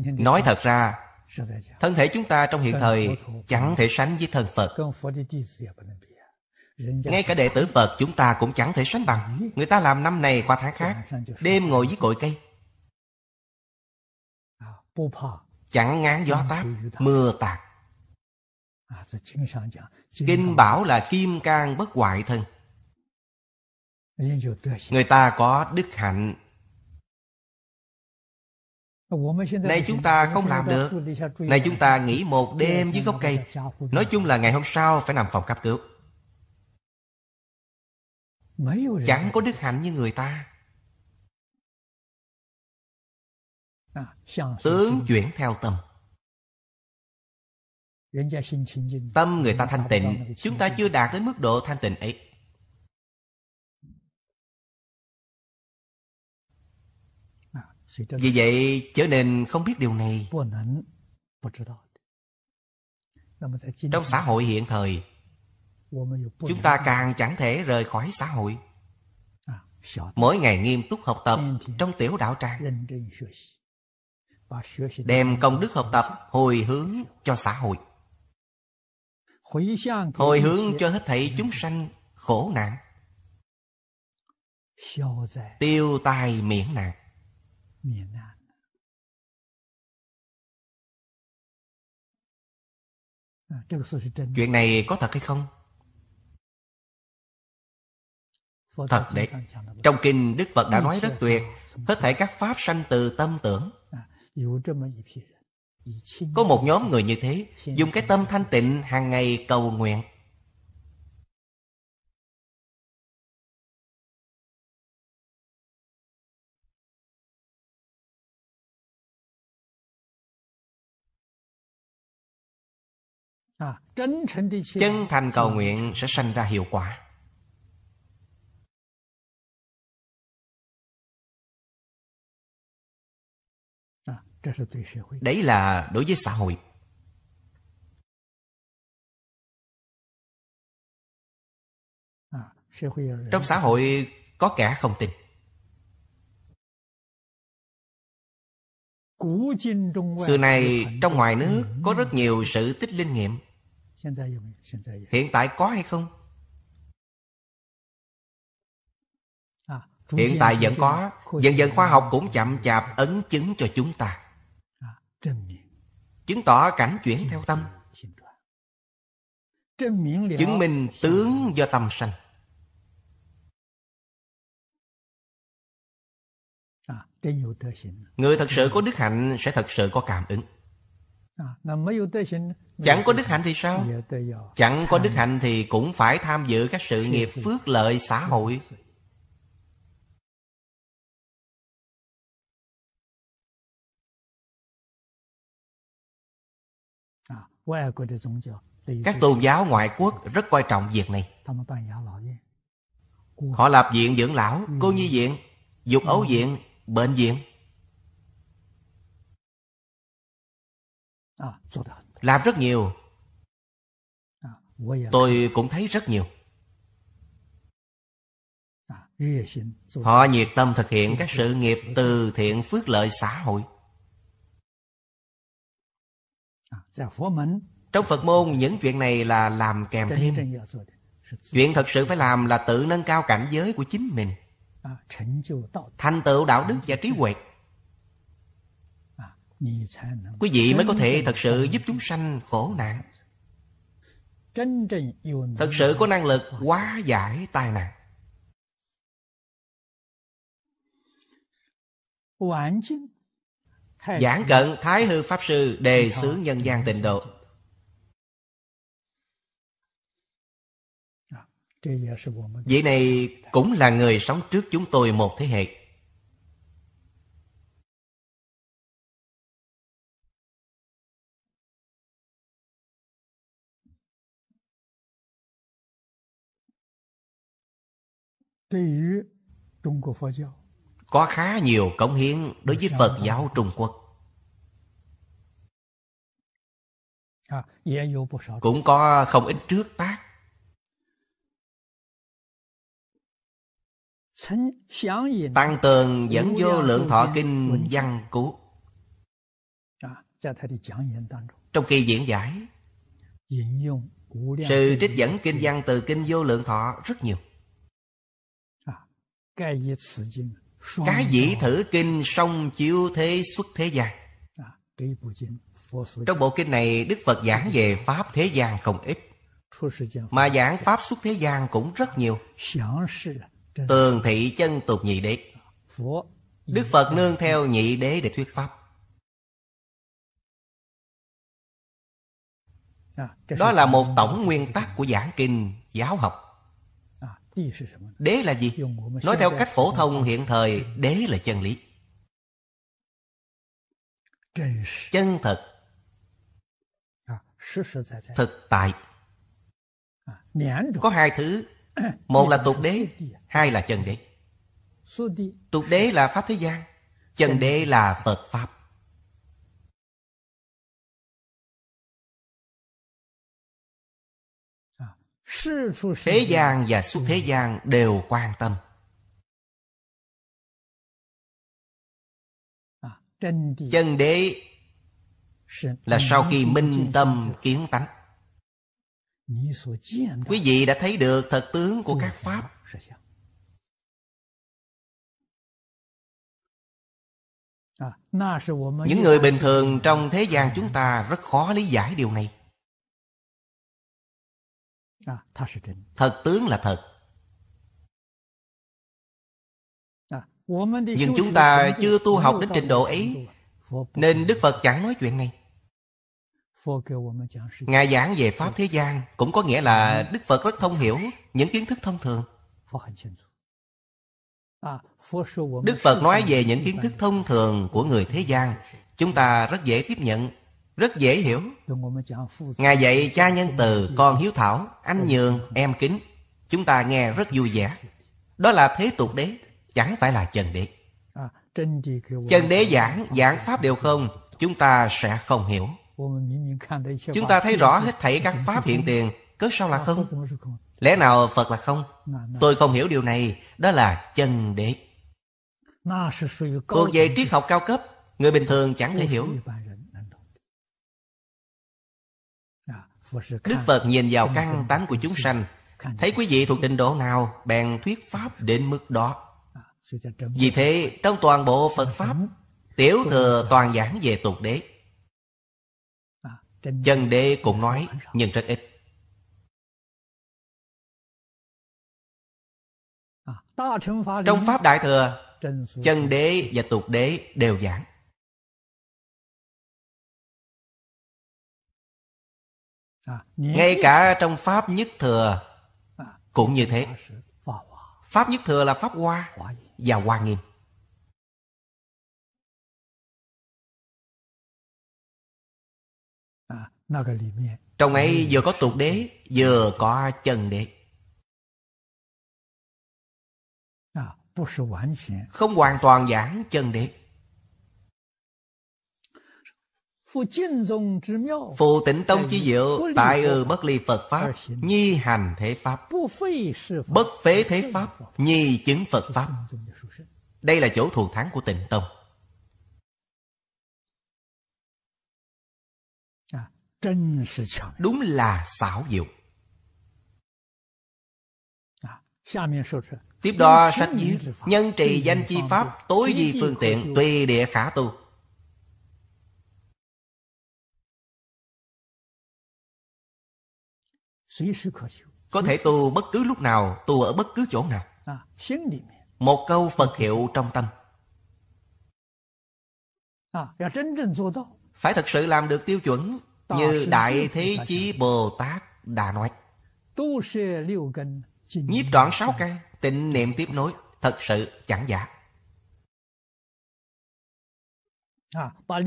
nói thật ra thân thể chúng ta trong hiện thời chẳng thể sánh với thân phật ngay cả đệ tử phật chúng ta cũng chẳng thể sánh bằng người ta làm năm này qua tháng khác đêm ngồi dưới cội cây chẳng ngán gió táp mưa tạt kinh bảo là kim cang bất hoại thân người ta có đức hạnh Nay chúng ta không làm được Nay chúng ta nghỉ một đêm dưới gốc cây Nói chung là ngày hôm sau phải nằm phòng cấp cứu Chẳng có đức hạnh như người ta à, Tướng chuyển theo tâm Tâm người ta thanh tịnh Chúng ta chưa đạt đến mức độ thanh tịnh ấy Vì vậy trở nên không biết điều này Trong xã hội hiện thời Chúng ta càng chẳng thể rời khỏi xã hội à, Mỗi ngày nghiêm túc học tập Trong tiểu đạo tràng Đem công đức học tập hồi hướng cho xã hội Hồi hướng cho hết thảy chúng sanh khổ nạn Tiêu tai miễn nạn À, Chuyện này có thật hay không? Thật đấy. Trong kinh Đức Phật đã nói rất tuyệt. Hết thể các pháp sanh từ tâm tưởng. À, có một nhóm người như thế Dùng cái tâm thanh tịnh hàng ngày cầu nguyện À, chân thành cầu nguyện sẽ sanh ra hiệu quả à, đấy là đối với xã hội à, trong xã hội có kẻ không tin Xưa nay trong ngoài nước có rất nhiều sự tích linh nghiệm Hiện tại có hay không? À, Hiện tại vẫn có Dần dần khoa học cũng chậm chạp ấn chứng cho chúng ta à, Chứng tỏ cảnh chuyển theo tâm Chứng minh tướng do tâm sanh Người thật sự có đức hạnh sẽ thật sự có cảm ứng. À, Chẳng có đức hạnh thì sao? Chẳng có đức hạnh thì cũng phải tham dự các sự nghiệp phước lợi xã hội. À, các tôn giáo ngoại quốc rất coi trọng việc này. Họ lập viện dưỡng lão, ừ. cô nhi viện, dục ấu ừ. viện, Bệnh viện à, Làm rất nhiều à, Tôi cũng thấy rất nhiều à, Họ nhiệt tâm thực hiện các sự nghiệp từ thiện phước lợi xã hội Trong Phật môn những chuyện này là làm kèm thêm Chuyện thật sự phải làm là tự nâng cao cảnh giới của chính mình thành tựu đạo đức và trí huệ quý vị mới có thể thật sự giúp chúng sanh khổ nạn thật sự có năng lực hóa giải tai nạn giảng cận thái hư pháp sư đề xướng nhân gian tịnh độ Vị này cũng là người sống trước chúng tôi một thế hệ. Có khá nhiều cống hiến đối với Phật giáo Trung Quốc. À, cũng có không ít trước tác Tăng Tường dẫn vô lượng thọ kinh văn cú à, Trong khi diễn giải Sự trích dẫn kinh văn từ kinh vô lượng thọ rất nhiều à, Cái dĩ thử kinh song chiếu thế xuất thế gian à, Trong bộ kinh này Đức Phật giảng về Pháp thế gian không ít Mà giảng Pháp xuất thế gian cũng rất nhiều Tường thị chân tục nhị đế Đức Phật nương theo nhị đế để thuyết pháp à, Đó là một tổng nguyên tắc của giảng kinh giáo học à, Đế là gì? Nói theo cách phổ thông hiện thời Đế là chân lý Chân thật à, Thực tại Có hai thứ Một là tục đế hai là chân đế tục đế là pháp thế gian chân đế là phật pháp à, thế gian và xuất thế gian đều quan tâm à, chân đế là sau khi minh tâm kiến tánh quý vị đã thấy được thật tướng của các pháp À, những người bình thường trong thế gian chúng ta rất khó lý giải điều này à, thật tướng là thật à, nhưng chúng ta chưa tu học đến trình độ ấy nên đức phật chẳng nói chuyện này ngài giảng về pháp thế gian cũng có nghĩa là ừ. đức phật rất thông hiểu những kiến thức thông thường À, Đức Phật nói về những kiến thức thông thường của người thế gian Chúng ta rất dễ tiếp nhận Rất dễ hiểu Ngài dạy cha nhân từ, con hiếu thảo, anh nhường, em kính Chúng ta nghe rất vui vẻ Đó là thế tục đế Chẳng phải là trần đế à, Trần đế giảng, giảng pháp đều không Chúng ta sẽ không hiểu Chúng ta thấy rõ hết thảy các pháp hiện tiền Cớ sao là không Lẽ nào Phật là không? Tôi không hiểu điều này, đó là chân đế. Thuộc về triết học cao cấp, người bình thường chẳng thể hiểu. Đức Phật nhìn vào căn tánh của chúng sanh, thấy quý vị thuộc trình độ nào, bèn thuyết pháp đến mức đó. À, Vì thế, trong toàn bộ Phật Pháp, tiểu thừa toàn giảng về tục đế. À, chân đế cũng nói, nhưng rất ít. Trong Pháp Đại Thừa Chân đế và tục đế đều giảng à, Ngay cả trong Pháp Nhất Thừa à, Cũng như thế Pháp Nhất Thừa là Pháp Hoa Và Hoa Nghiêm à, Trong ấy vừa có tục đế Vừa có chân đế không hoàn toàn giảng chân đế Phụ tịnh tông chi diệu Tại ư bất ly Phật Pháp Nhi hành thế Pháp Bất phế thế Pháp Nhi chứng Phật Pháp Đây là chỗ thù thắng của tịnh tông Đúng là xảo diệu Tiếp đó sách viết Nhân trì danh chi pháp Tối di phương tiện Tùy địa khả tu Có thể tu bất cứ lúc nào Tu ở bất cứ chỗ nào à, Một câu Phật hiệu trong tâm à, Phải thật sự làm được tiêu chuẩn Như Đại Thế Chí Bồ Tát đã nói nhiếp đoạn sáu căn tịnh niệm tiếp nối thật sự chẳng giả à,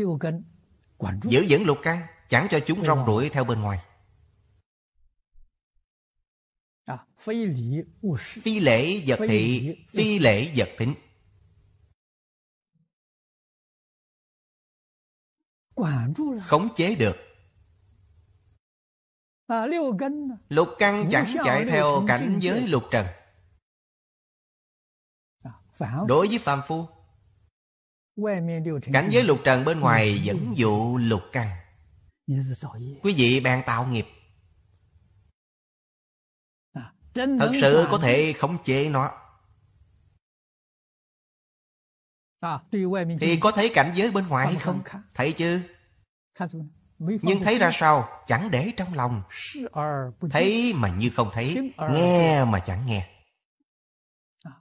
giữ vững lục căn chẳng cho chúng rong ruổi theo bên ngoài à, phi lễ vật thị phi lễ vật thính khống chế được À, lục căn chẳng chạy theo cảnh giới lục trần à, Đối với phàm phu Cảnh giới lục trần bên ngoài dẫn dụ lục căn Quý vị bạn tạo nghiệp à, Thật sự có thể khống chế nó Thì có thấy cảnh giới bên ngoài hay không? Thấy chứ nhưng thấy ra sao chẳng để trong lòng thấy mà như không thấy nghe mà chẳng nghe à,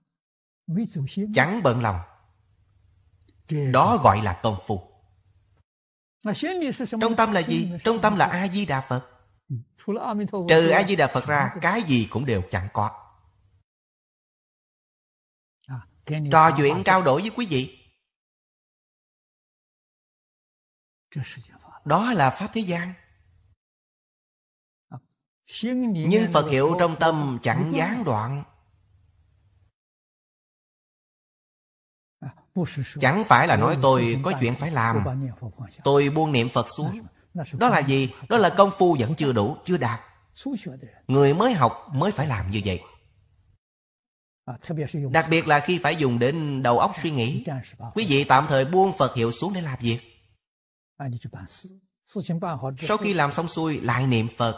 chẳng bận lòng đó gọi là công phu trong tâm là gì trong tâm là a di đà phật ừ, trừ a di đà phật ra cái gì cũng đều chẳng có à, trò chuyện trao đổi với quý vị đó là pháp thế gian nhưng phật hiệu trong tâm chẳng gián đoạn chẳng phải là nói tôi có chuyện phải làm tôi buông niệm phật xuống đó là gì đó là công phu vẫn chưa đủ chưa đạt người mới học mới phải làm như vậy à, đặc biệt là khi phải dùng đến đầu óc suy nghĩ quý vị tạm thời buông phật hiệu xuống để làm việc sau khi làm xong xuôi lại niệm Phật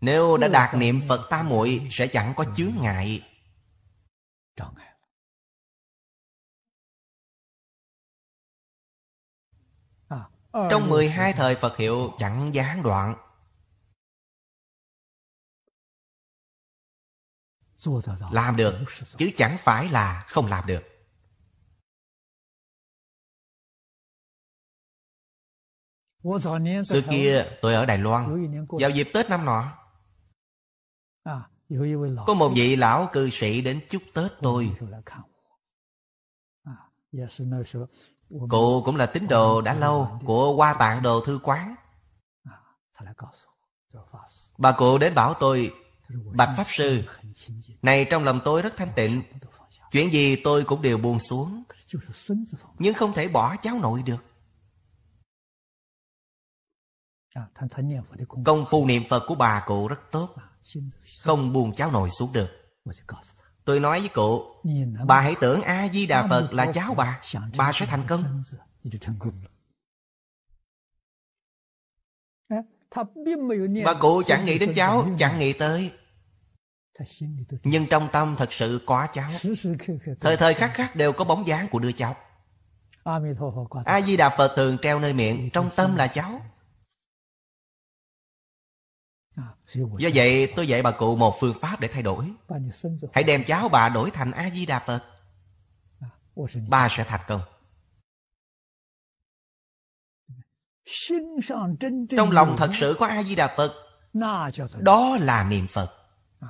Nếu đã đạt niệm Phật tam muội Sẽ chẳng có chướng ngại Trong 12 thời Phật hiệu chẳng gián đoạn Làm được Chứ chẳng phải là không làm được Xưa kia tôi ở Đài Loan Vào dịp Tết năm nọ Có một vị lão cư sĩ đến chúc Tết tôi Cụ cũng là tín đồ đã lâu Của Hoa Tạng Đồ Thư Quán Bà cụ đến bảo tôi Bạch Pháp Sư Này trong lòng tôi rất thanh tịnh Chuyện gì tôi cũng đều buông xuống Nhưng không thể bỏ cháu nội được Dạ, công phu niệm Phật của bà cụ rất tốt dạ, Không buồn cháu nội xuống được Tôi nói với cụ Bà hãy tưởng A-di-đà Phật là cháu bà dạ, Bà sẽ thành công Bà cụ chẳng nghĩ đến cháu Chẳng nghĩ tới Nhưng trong tâm thật sự có cháu Thời thời khắc khắc đều có bóng dáng của đứa cháu A-di-đà Phật thường treo nơi miệng Trong tâm là cháu À, do vậy tôi dạy bà cụ một phương pháp để thay đổi Hãy đem cháu bà đổi thành A-di-đà Phật Bà sẽ thành công Trong lòng thật sự có A-di-đà Phật Đó là niệm Phật à,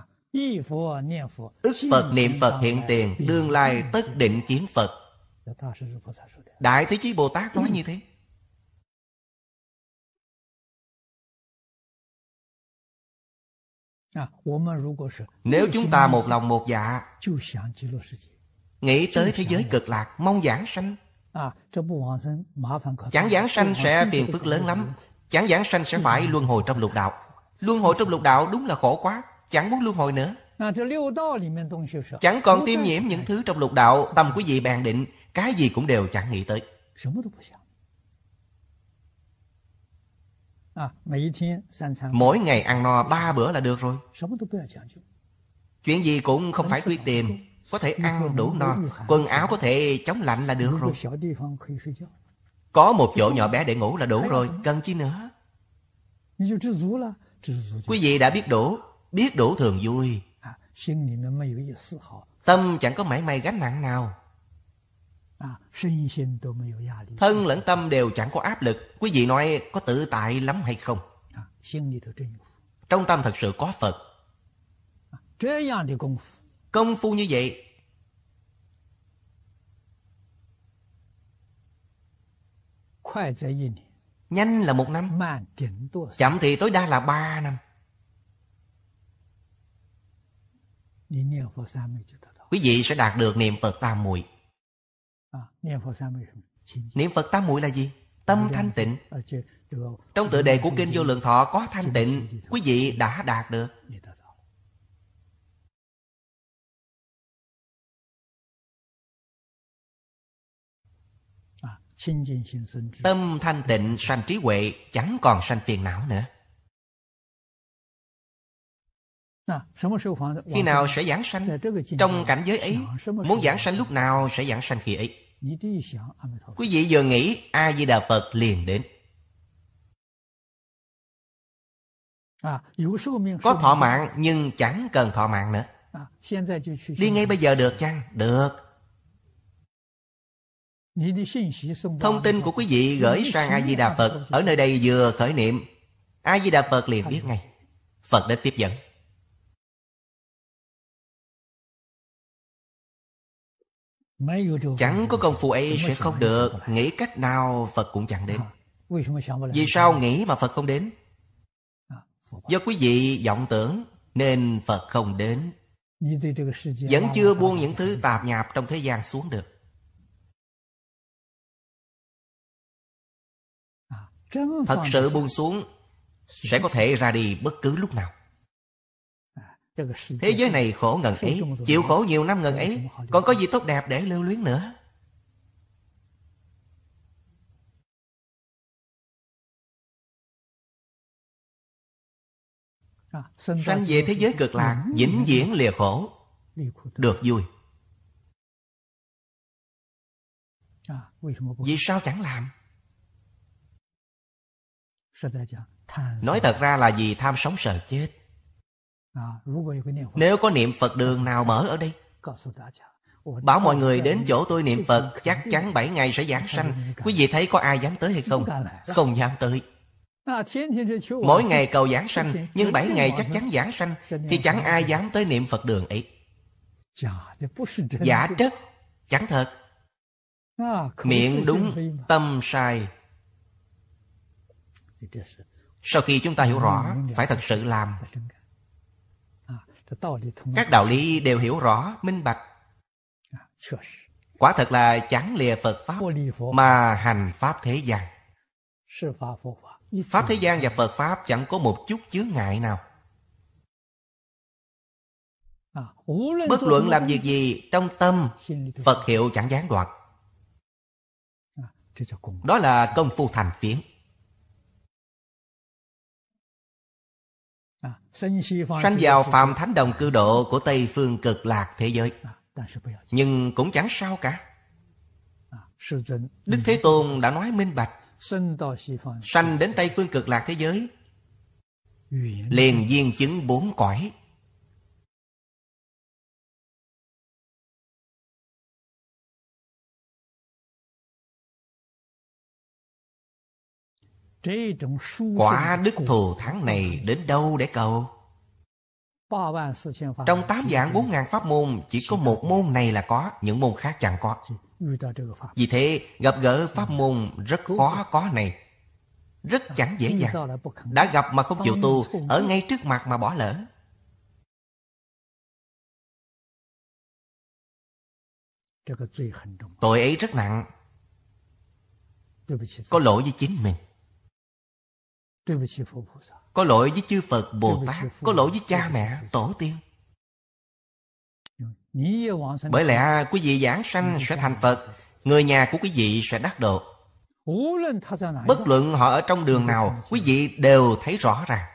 Ước Phật niệm Phật hiện tiền Đương lai tất định kiến Phật dạ, Đại Thế Chí Bồ Tát nói ừ. như thế Nếu chúng ta một lòng một dạ Nghĩ tới thế giới cực lạc Mong giảng sanh Chẳng giảng sanh sẽ phiền phức lớn lắm Chẳng giảng sanh sẽ phải luân hồi trong lục đạo Luân hồi trong lục đạo đúng là khổ quá Chẳng muốn luân hồi nữa Chẳng còn tiêm nhiễm những thứ trong lục đạo Tâm quý vị bàn định Cái gì cũng đều chẳng nghĩ tới Mỗi ngày ăn no ba bữa là được rồi Chuyện gì cũng không phải truy tìm Có thể ăn đủ no Quần áo có thể chống lạnh là được rồi Có một chỗ nhỏ bé để ngủ là đủ rồi Cần chi nữa Quý vị đã biết đủ Biết đủ thường vui Tâm chẳng có mảy may gánh nặng nào À, thân lẫn tâm đều chẳng có áp lực quý vị nói có tự tại lắm hay không à, trong tâm thật sự có phật à, công phu như vậy nhanh là một năm chậm thì tối đa là ba năm quý vị sẽ đạt được niệm phật tam muội À, Niệm Phật tam muội là gì? Tâm thanh tịnh. Trong tựa đề của Kinh Vô Lượng Thọ có thanh tịnh, quý vị đã đạt được. À, Tâm thanh tịnh sanh trí huệ chẳng còn sanh phiền não nữa. À, khi nào sẽ giảng sanh? Trong cảnh giới ấy, dạ, muốn giảng sanh lúc nào sẽ giảng sanh khi ấy. Quý vị vừa nghĩ A Di Đà Phật liền đến. Có thọ mạng nhưng chẳng cần thọ mạng nữa. Đi ngay bây giờ được chăng? Được. Thông tin của quý vị gửi sang A Di Đà Phật ở nơi đây vừa khởi niệm, A Di Đà Phật liền biết ngay. Phật đã tiếp dẫn. Chẳng có công phu ấy sẽ không được Nghĩ cách nào Phật cũng chẳng đến Vì sao nghĩ mà Phật không đến à, Do quý vị vọng tưởng Nên Phật không đến Vẫn chưa buông những thứ tạp nhạp Trong thế gian xuống được à, Thật sự buông xuống Sẽ có thể ra đi bất cứ lúc nào Thế giới này khổ ngần ấy Chịu khổ nhiều năm ngần ấy Còn có gì tốt đẹp để lưu luyến nữa à, Sanh về thế giới cực lạc vĩnh viễn lìa khổ Được vui à, Vì sao chẳng làm Nói thật ra là vì tham sống sợ chết nếu có niệm Phật đường nào mở ở đây Bảo mọi người đến chỗ tôi niệm Phật Chắc chắn 7 ngày sẽ giảng sanh Quý vị thấy có ai dám tới hay không Không dám tới Mỗi ngày cầu giảng sanh Nhưng 7 ngày chắc chắn giảng sanh Thì chẳng ai dám tới niệm Phật đường ấy Giả chất, Chẳng thật Miệng đúng tâm sai Sau khi chúng ta hiểu rõ Phải thật sự làm các đạo lý đều hiểu rõ minh bạch à, quả thật là chẳng lìa phật pháp mà hành pháp thế gian pháp thế gian và phật pháp chẳng có một chút chướng ngại nào à, bất luận làm việc gì trong tâm phật hiệu chẳng gián đoạn, à, đó là công phu thành phiến sanh vào phạm thánh đồng cư độ của tây phương cực lạc thế giới nhưng cũng chẳng sao cả đức thế tôn đã nói minh bạch sanh đến tây phương cực lạc thế giới liền viên chứng bốn cõi Quả đức thù thắng này đến đâu để cầu? Trong tám dạng bốn ngàn pháp môn Chỉ có một môn này là có Những môn khác chẳng có Vì thế gặp gỡ pháp ừ. môn rất khó có này Rất à, chẳng dễ dàng Đã gặp mà không chịu tu Ở ngay trước mặt mà bỏ lỡ Tội ấy rất nặng Có lỗi với chính mình có lỗi với chư Phật, Bồ Tát Có lỗi với cha mẹ, tổ tiên Bởi lẽ quý vị giảng sanh sẽ thành Phật Người nhà của quý vị sẽ đắc độ Bất luận họ ở trong đường nào Quý vị đều thấy rõ ràng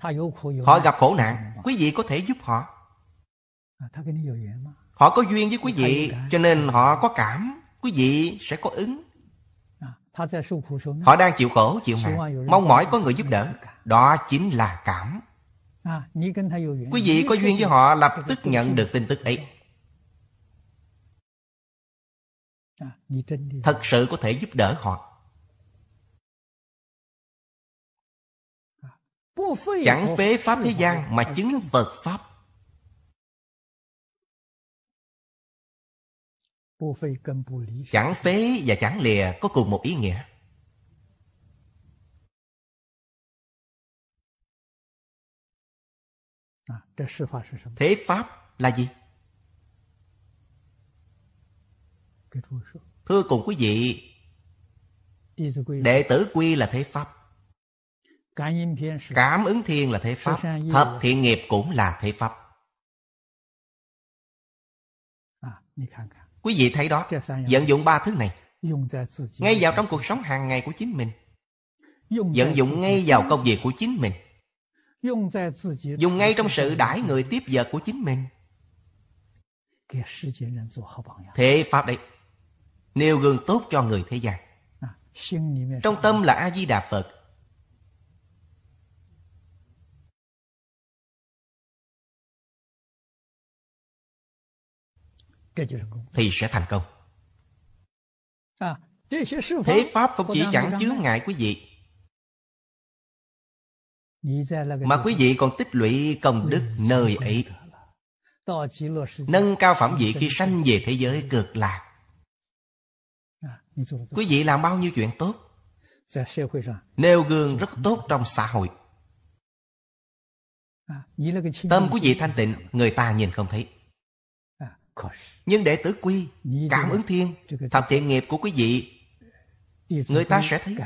à, Họ gặp khổ nạn Quý vị có thể giúp họ à, Họ có duyên với quý vị Cho nên họ có cảm Quý vị sẽ có ứng Họ đang chịu khổ, chịu nạn Mong mỏi có người giúp đỡ Đó chính là cảm Quý vị có duyên với họ lập tức nhận được tin tức ấy Thật sự có thể giúp đỡ họ Chẳng phế Pháp thế gian mà chứng Phật Pháp Chẳng phế và chẳng lìa có cùng một ý nghĩa. À, thế Pháp là gì? Thưa cùng quý vị, đệ tử quy là thế Pháp. Cảm ứng thiên là thế Pháp. thập thiện nghiệp cũng là thế Pháp. À, quý vị thấy đó dạ, vận dụng ba thứ này ngay vào trong cuộc sống hàng ngày của chính mình vận dụng ngay vào công việc của chính mình dùng ngay trong sự đãi người tiếp vật của chính mình thế pháp đấy nêu gương tốt cho người thế gian à, trong tâm là a di đà phật thì sẽ thành công thế pháp không chỉ chẳng chướng ngại quý vị mà quý vị còn tích lũy công đức nơi ấy nâng cao phẩm vị khi sanh về thế giới cực lạc quý vị làm bao nhiêu chuyện tốt nêu gương rất tốt trong xã hội tâm của vị thanh tịnh người ta nhìn không thấy nhưng đệ tử quy cảm ứng thiên thập thiện nghiệp của quý vị người ta sẽ thấy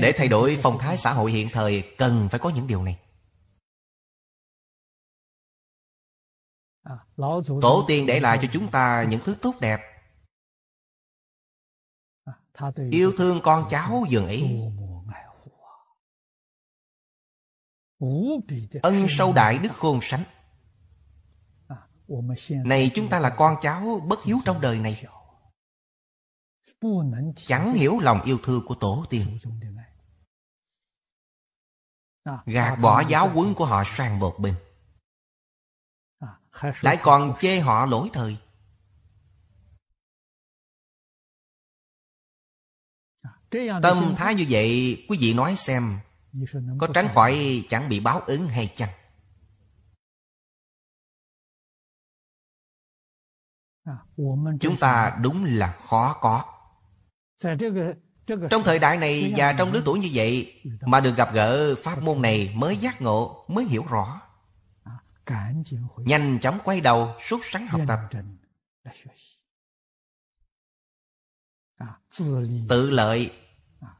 để thay đổi phong thái xã hội hiện thời cần phải có những điều này tổ tiên để lại cho chúng ta những thứ tốt đẹp yêu thương con cháu dường ấy ân sâu đại đức khôn sánh à, này chúng ta là con cháu bất hiếu trong đời này chẳng hiểu lòng yêu thương của tổ tiên gạt bỏ giáo huấn của họ sang một bên à, lại còn chê họ lỗi thời Tâm thái như vậy Quý vị nói xem Có tránh khỏi chẳng bị báo ứng hay chăng à, Chúng ta đúng là khó có Trong thời đại này và trong lứa tuổi như vậy Mà được gặp gỡ pháp môn này mới giác ngộ, mới hiểu rõ à, Nhanh chóng quay đầu suốt sáng học tập à, Tự lợi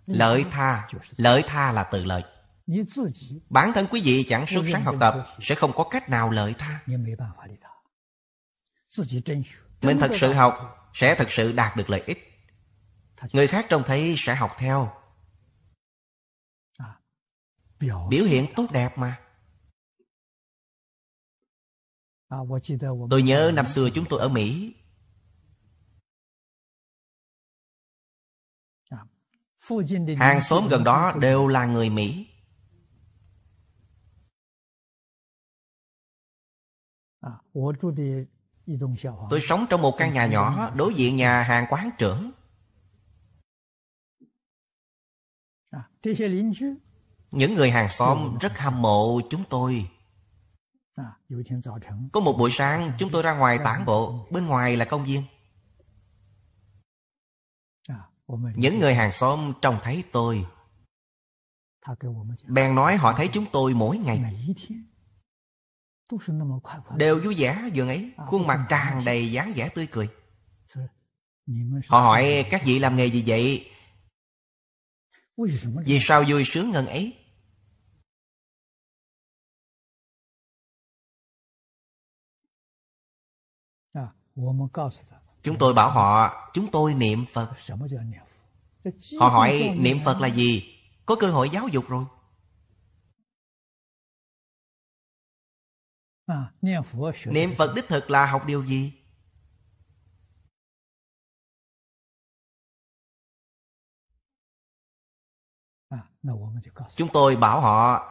Lợi tha Lợi tha là tự lợi Bản thân quý vị chẳng xuất sáng học tập Sẽ không có cách nào lợi tha Mình thật sự học Sẽ thật sự đạt được lợi ích Người khác trông thấy sẽ học theo à, Biểu hiện tốt đẹp mà à, Tôi nhớ năm xưa chúng tôi ở Mỹ hàng xóm gần đó đều là người mỹ à, tôi sống trong một căn nhà nhỏ đối diện nhà hàng quán trưởng à, những người hàng xóm rất hâm mộ chúng tôi à, có một buổi sáng chúng tôi ra ngoài tản bộ bên ngoài là công viên những người hàng xóm trông thấy tôi bèn nói họ thấy chúng tôi mỗi ngày đều vui vẻ vừa ấy à, khuôn mặt tràn đầy dáng vẻ tươi cười họ hỏi các vị làm nghề gì vậy vì sao vui sướng ngân ấy à, Chúng tôi bảo họ Chúng tôi niệm Phật Họ hỏi niệm Phật là gì Có cơ hội giáo dục rồi Niệm Phật đích thực là học điều gì Chúng tôi bảo họ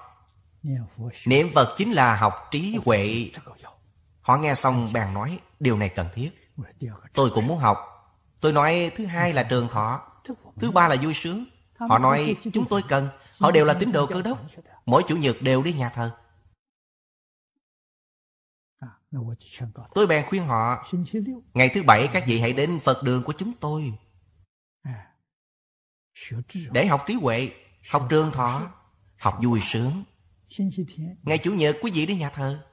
Niệm Phật chính là học trí huệ Họ nghe xong bèn nói Điều này cần thiết Tôi cũng muốn học Tôi nói thứ hai là trường thọ Thứ ba là vui sướng Họ nói chúng tôi cần Họ đều là tín đồ cơ đốc Mỗi chủ nhật đều đi nhà thờ Tôi bèn khuyên họ Ngày thứ bảy các vị hãy đến Phật đường của chúng tôi Để học trí huệ Học trường thọ Học vui sướng Ngày chủ nhật quý vị đi nhà thờ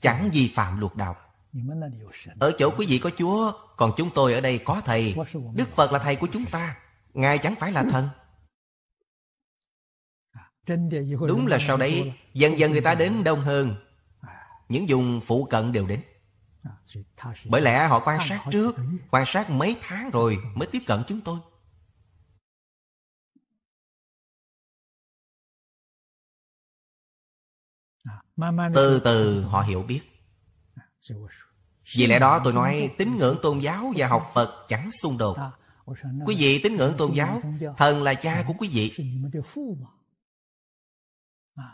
Chẳng vi phạm luật đạo ở chỗ quý vị có Chúa, còn chúng tôi ở đây có Thầy. Đức Phật là Thầy của chúng ta. Ngài chẳng phải là thần. À, Đúng là sau đấy, dần dần người ta đến đông hơn. À. Những vùng phụ cận đều đến. À, Bởi lẽ họ quan sát trước, quan sát mấy tháng rồi mới tiếp cận chúng tôi. Từ từ họ hiểu biết vì lẽ đó tôi nói tín ngưỡng tôn giáo và học Phật chẳng xung đột. Quý vị tín ngưỡng tôn giáo, thần là cha của quý vị. À,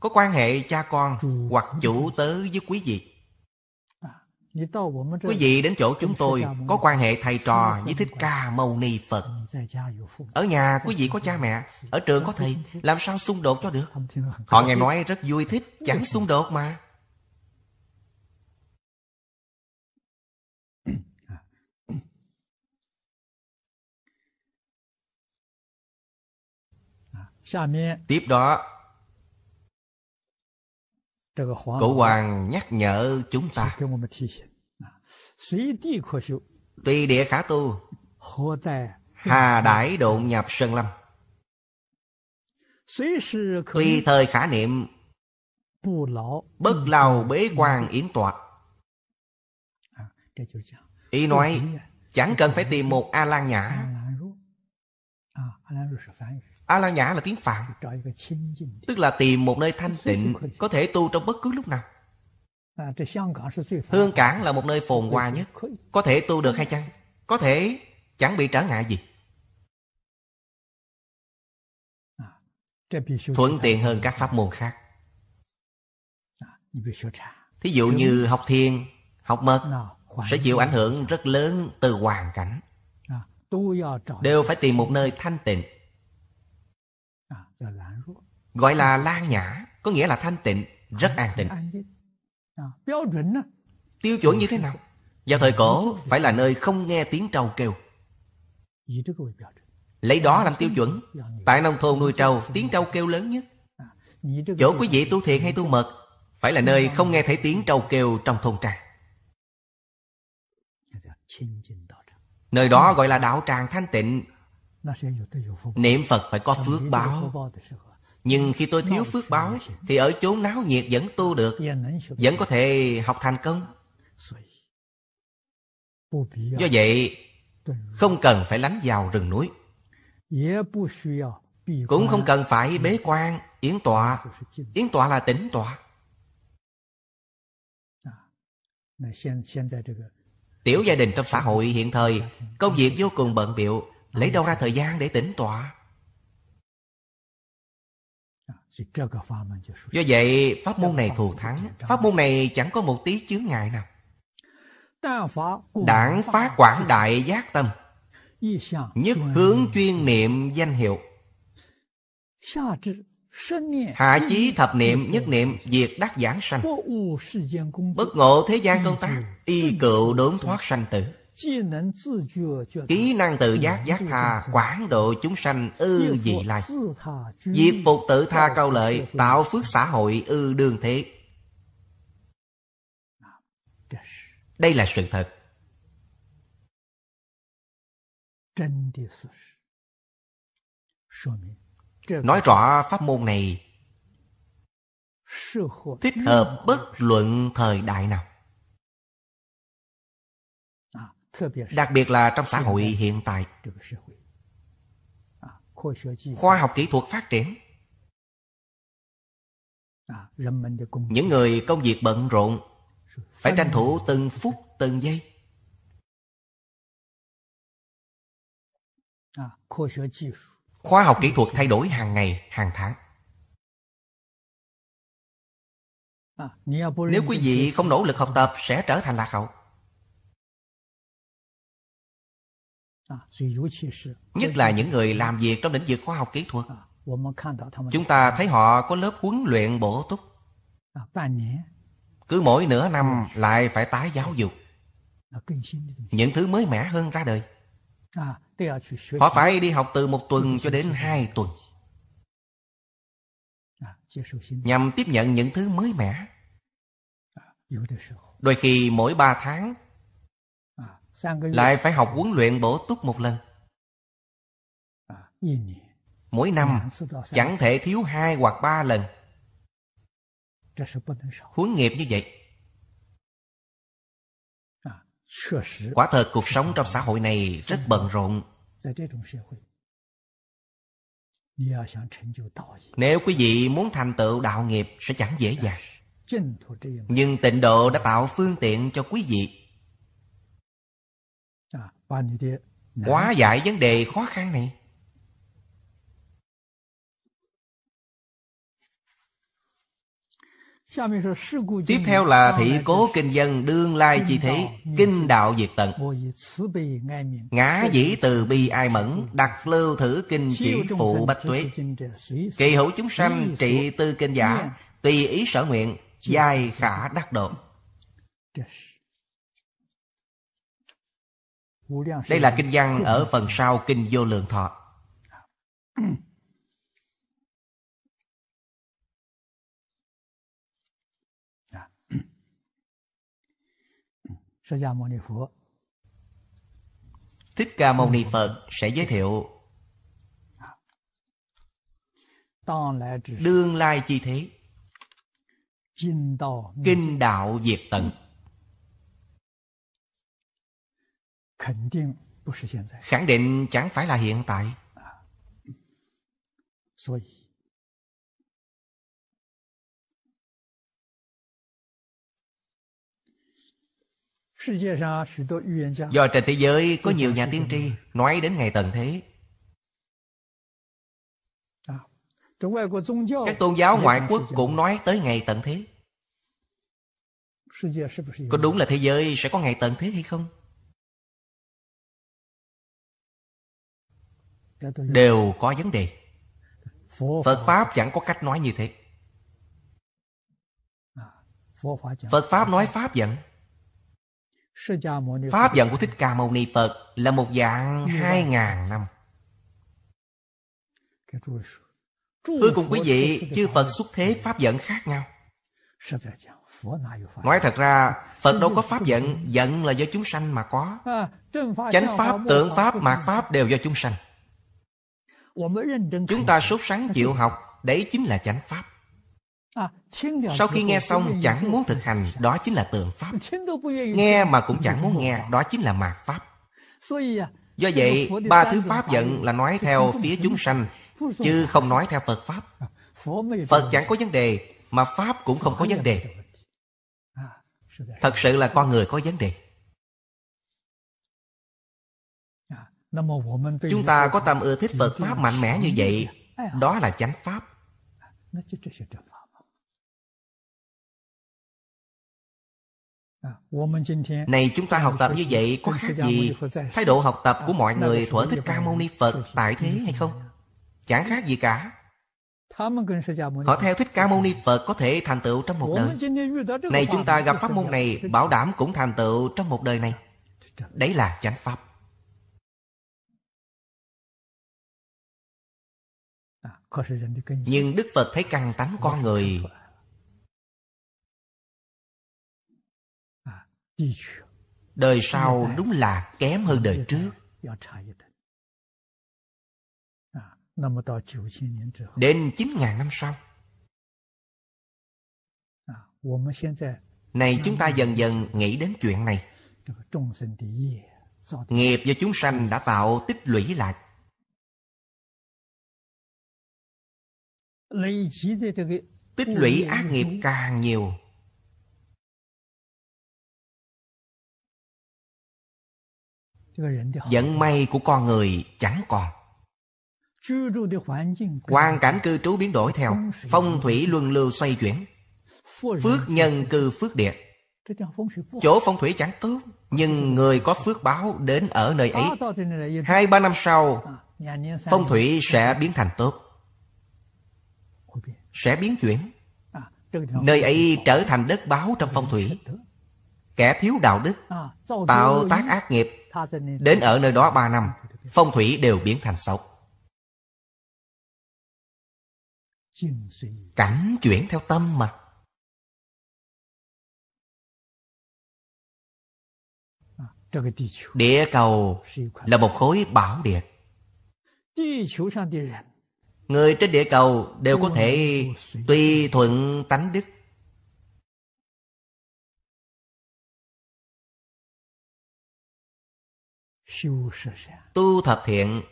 có quan hệ cha con hoặc chủ tớ với quý vị. À, quý vị đến chỗ chúng tôi có quan hệ thầy trò với Thích Ca Mâu Ni Phật. Ở nhà quý vị có cha mẹ, ở trường có thầy, làm sao xung đột cho được? Họ nghe nói rất vui thích, chẳng xung đột mà. Tiếp đó, Cổ hoàng nhắc nhở chúng ta Tùy địa khả tu Hà đại độ nhập sơn lâm Tùy thời khả niệm Bất lao bế quan yến toạc Ý nói Chẳng cần phải tìm một A-lan nhã a la nhã là tiếng phạn tức là tìm một nơi thanh tịnh có thể tu trong bất cứ lúc nào hương cảng là một nơi phồn hoa nhất có thể tu được hay chăng có thể chẳng bị trở ngại gì thuận tiện hơn các pháp môn khác thí dụ như học thiền học mật sẽ chịu ảnh hưởng rất lớn từ hoàn cảnh đều phải tìm một nơi thanh tịnh Gọi là lan nhã Có nghĩa là thanh tịnh Rất an tịnh à, Tiêu chuẩn như thế nào? Vào thời cổ phải là nơi không nghe tiếng trâu kêu Lấy đó làm tiêu chuẩn dạ, dạ. Tại nông thôn nuôi trâu Tiếng trâu kêu lớn nhất à, Chỗ quý vị tu thiện hay tu mật Phải là dạ, nơi không nghe thấy tiếng trâu kêu trong thôn trang Nơi đó gọi là đạo tràng thanh tịnh Niệm Phật phải có phước báo Nhưng khi tôi thiếu phước báo Thì ở chốn náo nhiệt vẫn tu được Vẫn có thể học thành công Do vậy Không cần phải lánh vào rừng núi Cũng không cần phải bế quan Yến tọa Yến tọa là tĩnh tọa Tiểu gia đình trong xã hội hiện thời Công việc vô cùng bận biệu lấy đâu ra thời gian để tĩnh tọa do vậy pháp môn này thù thắng pháp môn này chẳng có một tí chướng ngại nào đảng phá quảng đại giác tâm nhất hướng chuyên niệm danh hiệu hạ chí thập niệm nhất niệm diệt đắc giảng sanh bất ngộ thế gian công tác y cựu đốn thoát sanh tử Kỹ năng tự giác giác tha Quảng độ chúng sanh ư dị lai Diệt phục tự tha câu lợi Tạo phước xã hội ư đương thế Đây là sự thật Nói rõ pháp môn này Thích hợp bất luận thời đại nào đặc biệt là trong xã hội hiện tại khoa học kỹ thuật phát triển những người công việc bận rộn phải tranh thủ từng phút từng giây khoa học kỹ thuật thay đổi hàng ngày hàng tháng nếu quý vị không nỗ lực học tập sẽ trở thành lạc hậu Nhất là những người làm việc trong lĩnh vực khoa học kỹ thuật Chúng ta thấy họ có lớp huấn luyện bổ túc Cứ mỗi nửa năm lại phải tái giáo dục Những thứ mới mẻ hơn ra đời à, Họ phải đi học từ một tuần cho đến hai tuần Nhằm tiếp nhận những thứ mới mẻ à, Đôi khi mỗi ba tháng lại phải học huấn luyện bổ túc một lần à, mỗi năm chẳng thể thiếu hai hoặc ba lần huấn nghiệp như vậy à, quả thật cuộc sống trong xã hội này rất bận rộn nếu quý vị muốn thành tựu đạo nghiệp sẽ chẳng dễ dàng nhưng tịnh độ đã tạo phương tiện cho quý vị hóa giải vấn đề khó khăn này Tiếp theo là thị cố kinh dân đương lai chi thế Kinh đạo diệt tận Ngã dĩ từ bi ai mẫn Đặt lưu thử kinh chỉ phụ bách tuế Kỳ hữu chúng sanh trị tư kinh giả Tùy ý sở nguyện Giai khả đắc độ đây là kinh văn ở phần sau kinh vô lượng thọ. Dạ. Thích Ca Mâu Ni Phật sẽ giới thiệu dạ. Đương lai chi thế Kinh đạo diệt tận khẳng định chẳng phải là hiện tại do trên thế giới có nhiều nhà tiên tri nói đến ngày tận thế các tôn giáo ngoại quốc cũng nói tới ngày tận thế có đúng là thế giới sẽ có ngày tận thế hay không Dạ, đều có vấn đề phật pháp chẳng có cách nói như thế à, phật pháp nói pháp dẫn pháp dẫn của thích ca mâu ni phật là một dạng hai ngàn năm thưa cùng quý vị chư phật xuất thế pháp dẫn khác nhau Nói thật ra Phật đâu có pháp giận Giận là do chúng sanh mà có à, Chánh pháp, tượng pháp, mạt pháp đều do chúng sanh Chúng ta sốt sắng chịu học, đấy chính là chánh pháp. Sau khi nghe xong chẳng muốn thực hành, đó chính là tượng pháp. Nghe mà cũng chẳng muốn nghe, đó chính là mạt pháp. Do vậy, ba thứ pháp giận là nói theo phía chúng sanh, chứ không nói theo Phật pháp. Phật chẳng có vấn đề, mà pháp cũng không có vấn đề. Thật sự là con người có vấn đề. chúng ta có tâm ưa thích phật pháp mạnh mẽ như vậy đó là chánh pháp à, này chúng ta học tập như vậy có khác gì thái độ học tập của mọi người thuở thích ca mâu ni phật tại thế hay không chẳng khác gì cả Họ theo Thích Ca Mâu Ni Phật có thể thành tựu trong một đời. Này chúng ta gặp pháp môn này, bảo đảm cũng thành tựu trong một đời này. Đấy là chánh pháp. Nhưng Đức Phật thấy căn tánh con người à, Đời sau đúng là kém hơn đời à, trước Đến chín ngàn năm sau à, Này chúng ta dần dần nghĩ đến chuyện này Nghiệp do chúng sanh đã tạo tích lũy lại tích lũy ác nghiệp càng nhiều vận may của con người chẳng còn hoàn cảnh cư trú biến đổi theo phong thủy luân lưu xoay chuyển phước nhân cư phước địa chỗ phong thủy chẳng tốt nhưng người có phước báo đến ở nơi ấy hai ba năm sau à, phong thủy sẽ biến thành tốt sẽ biến chuyển à, nơi ấy trở thành đất báo trong phong thủy kẻ thiếu đạo đức à, tạo tác ác nghiệp đến ở nơi đó ba năm phong thủy đều biến thành xấu cảnh chuyển theo tâm mà à, địa cầu là một khối bảo địa Người trên địa cầu đều có ừ. thể tùy thuận tánh đức Tu thập thiện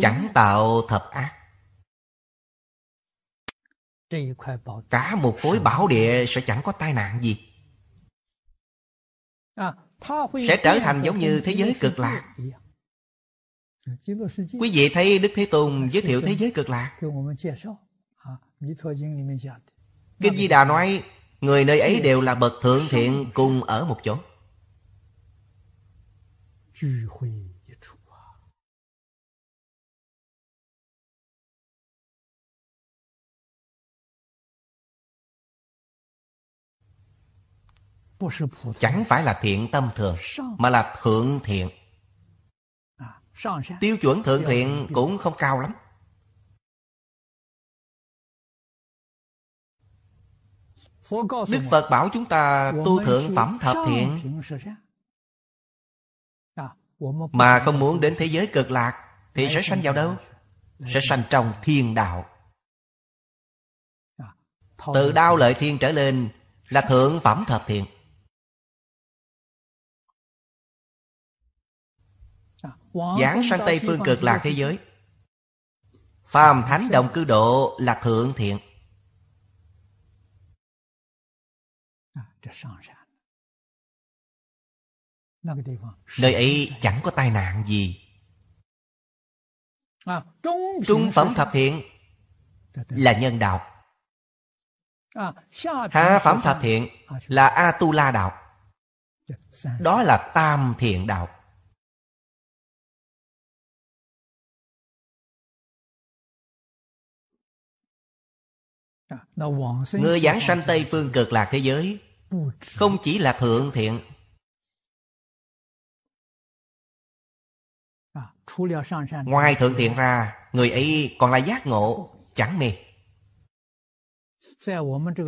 Chẳng tạo thập ác Cả một khối bảo địa sẽ chẳng có tai nạn gì à, Sẽ trở thành giống như thế giới cực lạc Quý vị thấy Đức Thế Tôn giới thiệu thế giới cực lạc. Kinh Di Đà nói người nơi ấy đều là bậc thượng thiện cùng ở một chỗ. Chẳng phải là thiện tâm thường Mà là thượng thiện tiêu chuẩn thượng thiện cũng không cao lắm đức phật bảo chúng ta tu thượng phẩm thập thiện mà không muốn đến thế giới cực lạc thì sẽ sanh vào đâu sẽ sanh trong thiên đạo từ đao lợi thiên trở lên là thượng phẩm thập thiện Giảng sang Tây phương cực lạc thế giới Phàm thánh đồng cư độ là thượng thiện à, Nơi ấy chẳng có tai nạn gì à, Trung phẩm thập thiện Là nhân đạo à, Hạ phẩm thập thiện Là A-tu-la đạo dạ, Đó là tam thiện đạo Người giảng sanh Tây Phương cực lạc thế giới Không chỉ là thượng thiện Ngoài thượng thiện ra Người ấy còn là giác ngộ Chẳng mê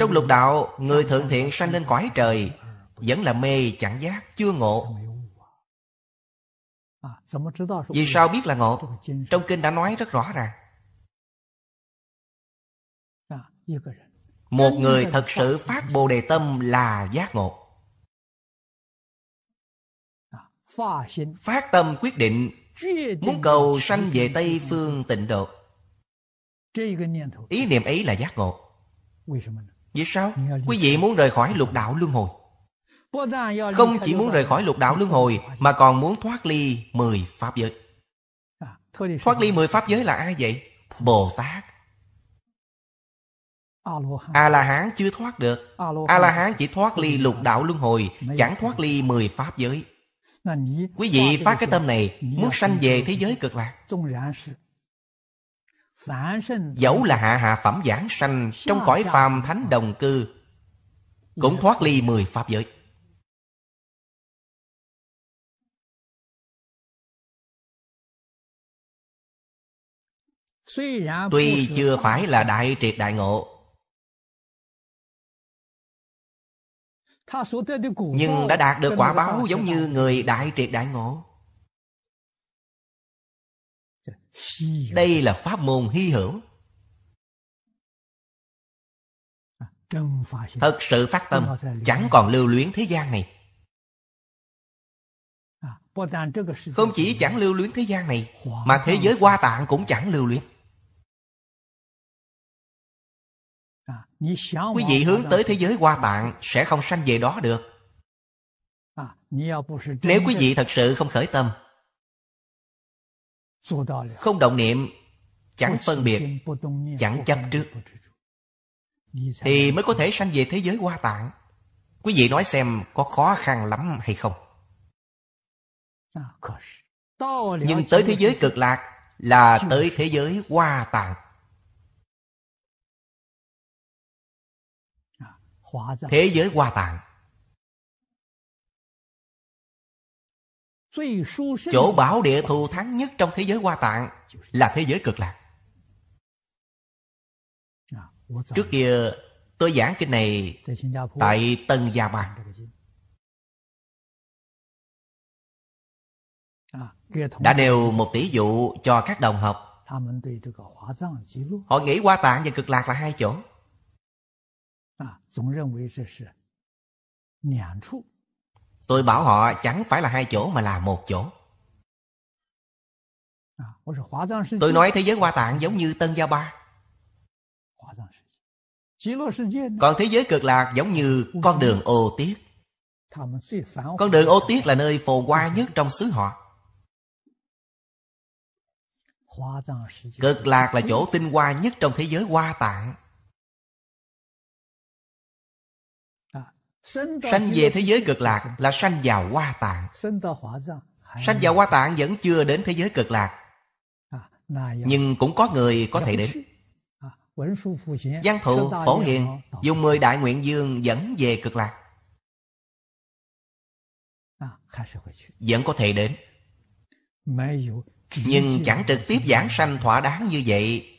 Trong lục đạo Người thượng thiện sanh lên cõi trời Vẫn là mê chẳng giác Chưa ngộ Vì sao biết là ngộ Trong kinh đã nói rất rõ ràng một người thật sự phát bồ đề tâm là giác ngộ à, phát tâm quyết định muốn cầu sanh về tây phương tịnh độ ý niệm ấy là giác ngộ vì sao quý vị muốn rời khỏi lục đạo luân hồi không chỉ muốn rời khỏi lục đạo luân hồi mà còn muốn thoát ly mười pháp giới à, thoát ly mười pháp giới là ai vậy bồ tát a la hán chưa thoát được a la hán chỉ thoát ly lục đạo luân hồi chẳng thoát ly mười pháp giới quý vị phát cái tâm này muốn sanh về thế giới cực lạc dẫu là hạ hạ phẩm giảng sanh trong cõi phàm thánh đồng cư dạ. cũng thoát ly mười pháp giới tuy chưa phải là đại triệt đại ngộ nhưng đã đạt được quả báo giống như người đại triệt đại ngộ đây là pháp môn hy hữu à, thật sự phát tâm chẳng còn lưu luyến thế gian này à, không chỉ chẳng lưu luyến thế gian này mà thế giới hoa tạng cũng chẳng lưu luyến quý vị hướng tới thế giới hoa tạng sẽ không sanh về đó được à, nếu quý vị thật sự không khởi tâm không động niệm chẳng phân biệt chẳng chấp trước thì mới có thể sanh về thế giới hoa tạng quý vị nói xem có khó khăn lắm hay không à, nhưng tới thế giới cực lạc là tới thế giới hoa tạng thế giới hoa tạng chỗ bảo địa thù thắng nhất trong thế giới hoa tạng là thế giới cực lạc trước kia tôi giảng kinh này tại tân gia ba à, đã nêu một tỷ dụ cho các đồng học họ nghĩ hoa tạng và cực lạc là hai chỗ Tôi bảo họ chẳng phải là hai chỗ mà là một chỗ. Tôi nói thế giới Hoa Tạng giống như Tân Gia Ba. Còn thế giới cực lạc giống như con đường ô tiết. Con đường ô tiết là nơi phồn hoa nhất trong xứ họ. Cực lạc là chỗ tinh hoa nhất trong thế giới hoa tạng. sanh về thế giới cực lạc là sanh vào hoa tạng sanh vào hoa tạng vẫn chưa đến thế giới cực lạc nhưng cũng có người có thể đến Giang thụ phổ hiền Dùng mười đại nguyện dương dẫn về cực lạc Vẫn có thể đến Nhưng chẳng trực tiếp giảng sanh thỏa đáng như vậy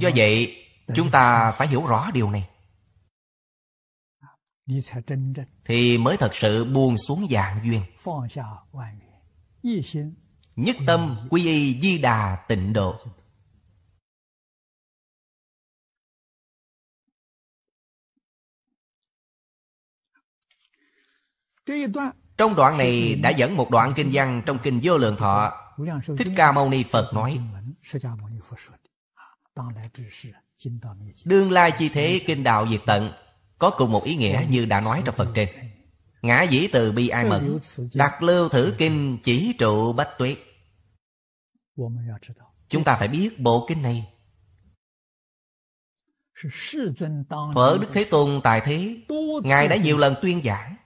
do vậy chúng ta phải hiểu rõ điều này thì mới thật sự buông xuống dạng duyên nhất tâm quy y di đà tịnh độ trong đoạn này đã dẫn một đoạn kinh văn trong kinh vô lượng thọ thích ca mâu ni phật nói Đương lai chi thế kinh đạo diệt tận Có cùng một ý nghĩa như đã nói trong phần trên Ngã dĩ từ bi ai mật Đặt lưu thử kinh chỉ trụ bách tuyết Chúng ta phải biết bộ kinh này Phở Đức Thế Tôn Tài Thế Ngài đã nhiều lần tuyên giảng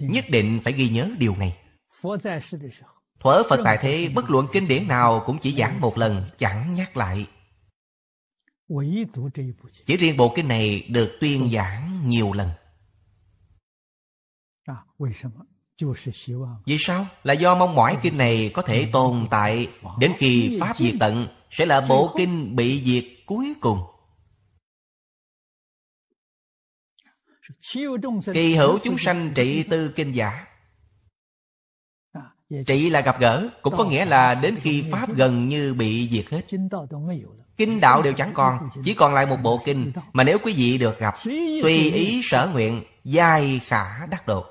Nhất định phải ghi nhớ điều này Thuở Phật tại thế bất luận kinh điển nào cũng chỉ giảng một lần, chẳng nhắc lại. Chỉ riêng bộ kinh này được tuyên giảng nhiều lần. Vì sao? Là do mong mỏi kinh này có thể tồn tại đến khi Pháp diệt tận sẽ là bộ kinh bị diệt cuối cùng. Kỳ hữu chúng sanh trị tư kinh giả Dạ, trị là gặp gỡ cũng có nghĩa là đến khi pháp gần như bị diệt hết kinh đạo đều chẳng còn chỉ còn lại một bộ kinh mà nếu quý vị được gặp tùy ý sở nguyện giai khả đắc độ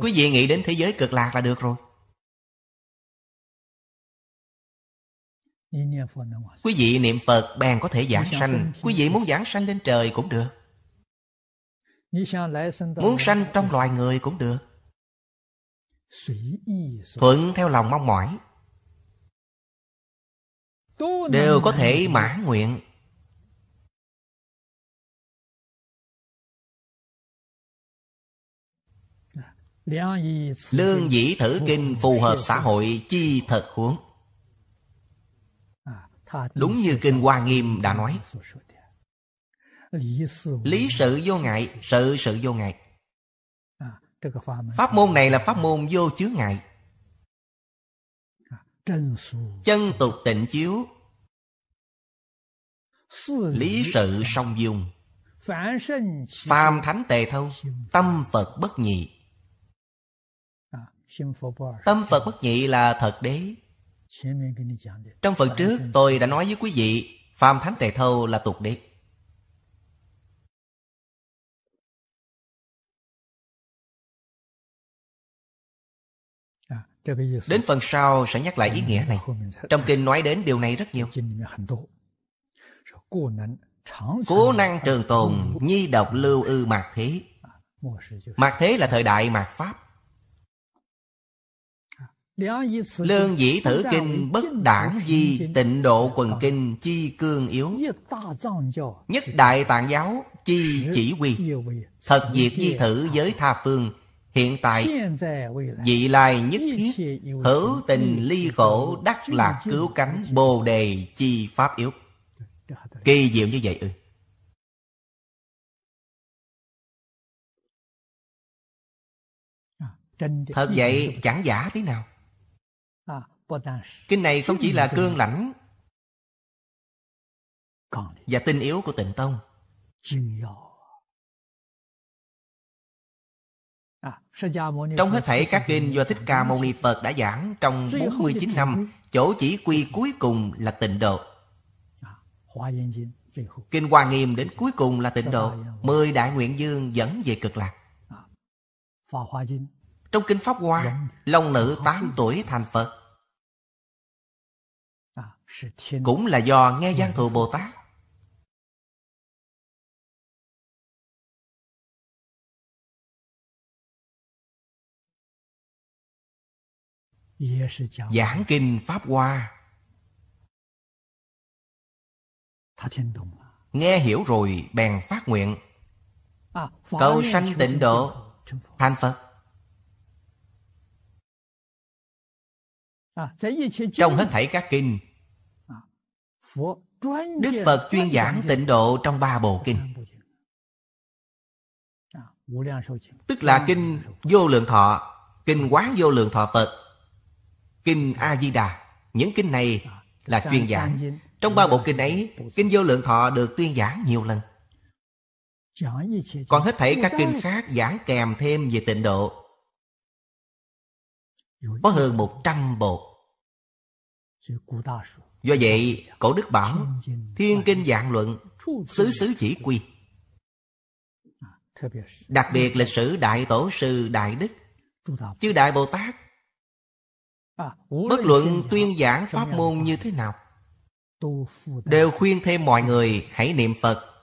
quý vị nghĩ đến thế giới cực lạc là được rồi quý vị niệm phật bèn có thể giảng sanh quý vị muốn giảng sanh lên trời cũng được muốn sanh trong loài người cũng được thuận theo lòng mong mỏi đều có thể mãn nguyện lương dĩ thử kinh phù hợp xã hội chi thật huống à, đúng như kinh hoa nghiêm đã nói lý sự vô ngại sự sự vô ngại Pháp môn này là pháp môn vô chướng ngại Chân tục tịnh chiếu Lý sự song dung Phàm thánh tề thâu Tâm Phật bất nhị à, Tâm Phật bất nhị là thật đế Trong phần trước tôi đã nói với quý vị Phàm thánh tề thâu là tục đế Đến phần sau sẽ nhắc lại ý nghĩa này. Trong kinh nói đến điều này rất nhiều. Cố năng trường tồn, nhi độc lưu ư mạc thế. Mạc thế là thời đại mạt Pháp. Lương dĩ thử kinh bất đảng di tịnh độ quần kinh chi cương yếu Nhất đại tạng giáo chi chỉ quy Thật diệt di thử giới tha phương hiện tại vị lai nhất thiết hữu tình ly khổ đắc lạc cứu cánh bồ đề chi pháp yếu kỳ diệu như vậy ư ừ. Thật vậy chẳng giả tí nào Kinh này không chỉ là cương lãnh Và tinh yếu của tịnh tông À, trong hết thảy các kinh do Thích Ca Mâu Ni Phật đã giảng trong 49 năm, chỗ chỉ quy cuối cùng là tịnh độ. À, kinh Hoa Nghiêm đến cuối cùng là tịnh độ, mười đại nguyện dương dẫn về cực lạc. À, trong kinh Pháp Hoa, Long nữ 8 tuổi thành Phật. Cũng là do nghe Giang Thù Bồ Tát giảng kinh pháp hoa nghe hiểu rồi bèn phát nguyện à, cầu sanh tịnh độ thành phật à, trong hết thảy các kinh à, đức phật chuyên giảng tịnh độ trong ba bộ kinh tức là kinh vô lượng thọ kinh quán vô lượng thọ phật Kinh A-di-đà Những kinh này là chuyên giảng Trong ba bộ kinh ấy Kinh vô lượng thọ được tuyên giảng nhiều lần Còn hết thảy các kinh khác giảng kèm thêm về tịnh độ Có hơn một trăm bộ Do vậy, cổ đức bảo Thiên kinh dạng luận Xứ xứ chỉ quy à, Đặc biệt lịch sử Đại Tổ Sư Đại Đức Chư Đại Bồ Tát À, Bất luận tuyên giảng pháp môn như thế nào Đều khuyên thêm mọi người hãy niệm Phật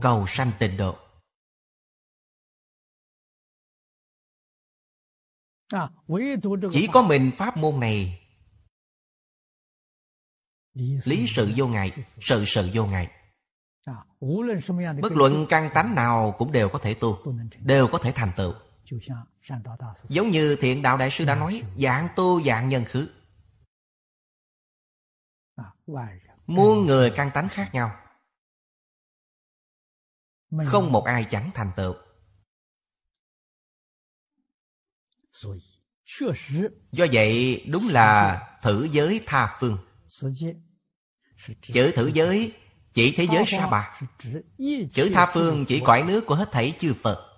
Cầu sanh tịnh độ à, Chỉ có mình pháp môn này Lý sự vô ngại Sự sự vô ngại à, Bất luận căn tánh nào cũng đều có thể tu Đều có thể thành tựu Giống như thiện đạo đại sư đã nói Dạng tu dạng nhân khứ à, Muôn người căn tánh khác nhau Không một ai chẳng thành tựu Do vậy đúng là thử giới tha phương Chữ thử giới chỉ thế giới sa bà Chữ tha phương chỉ cõi nước của hết thảy chư Phật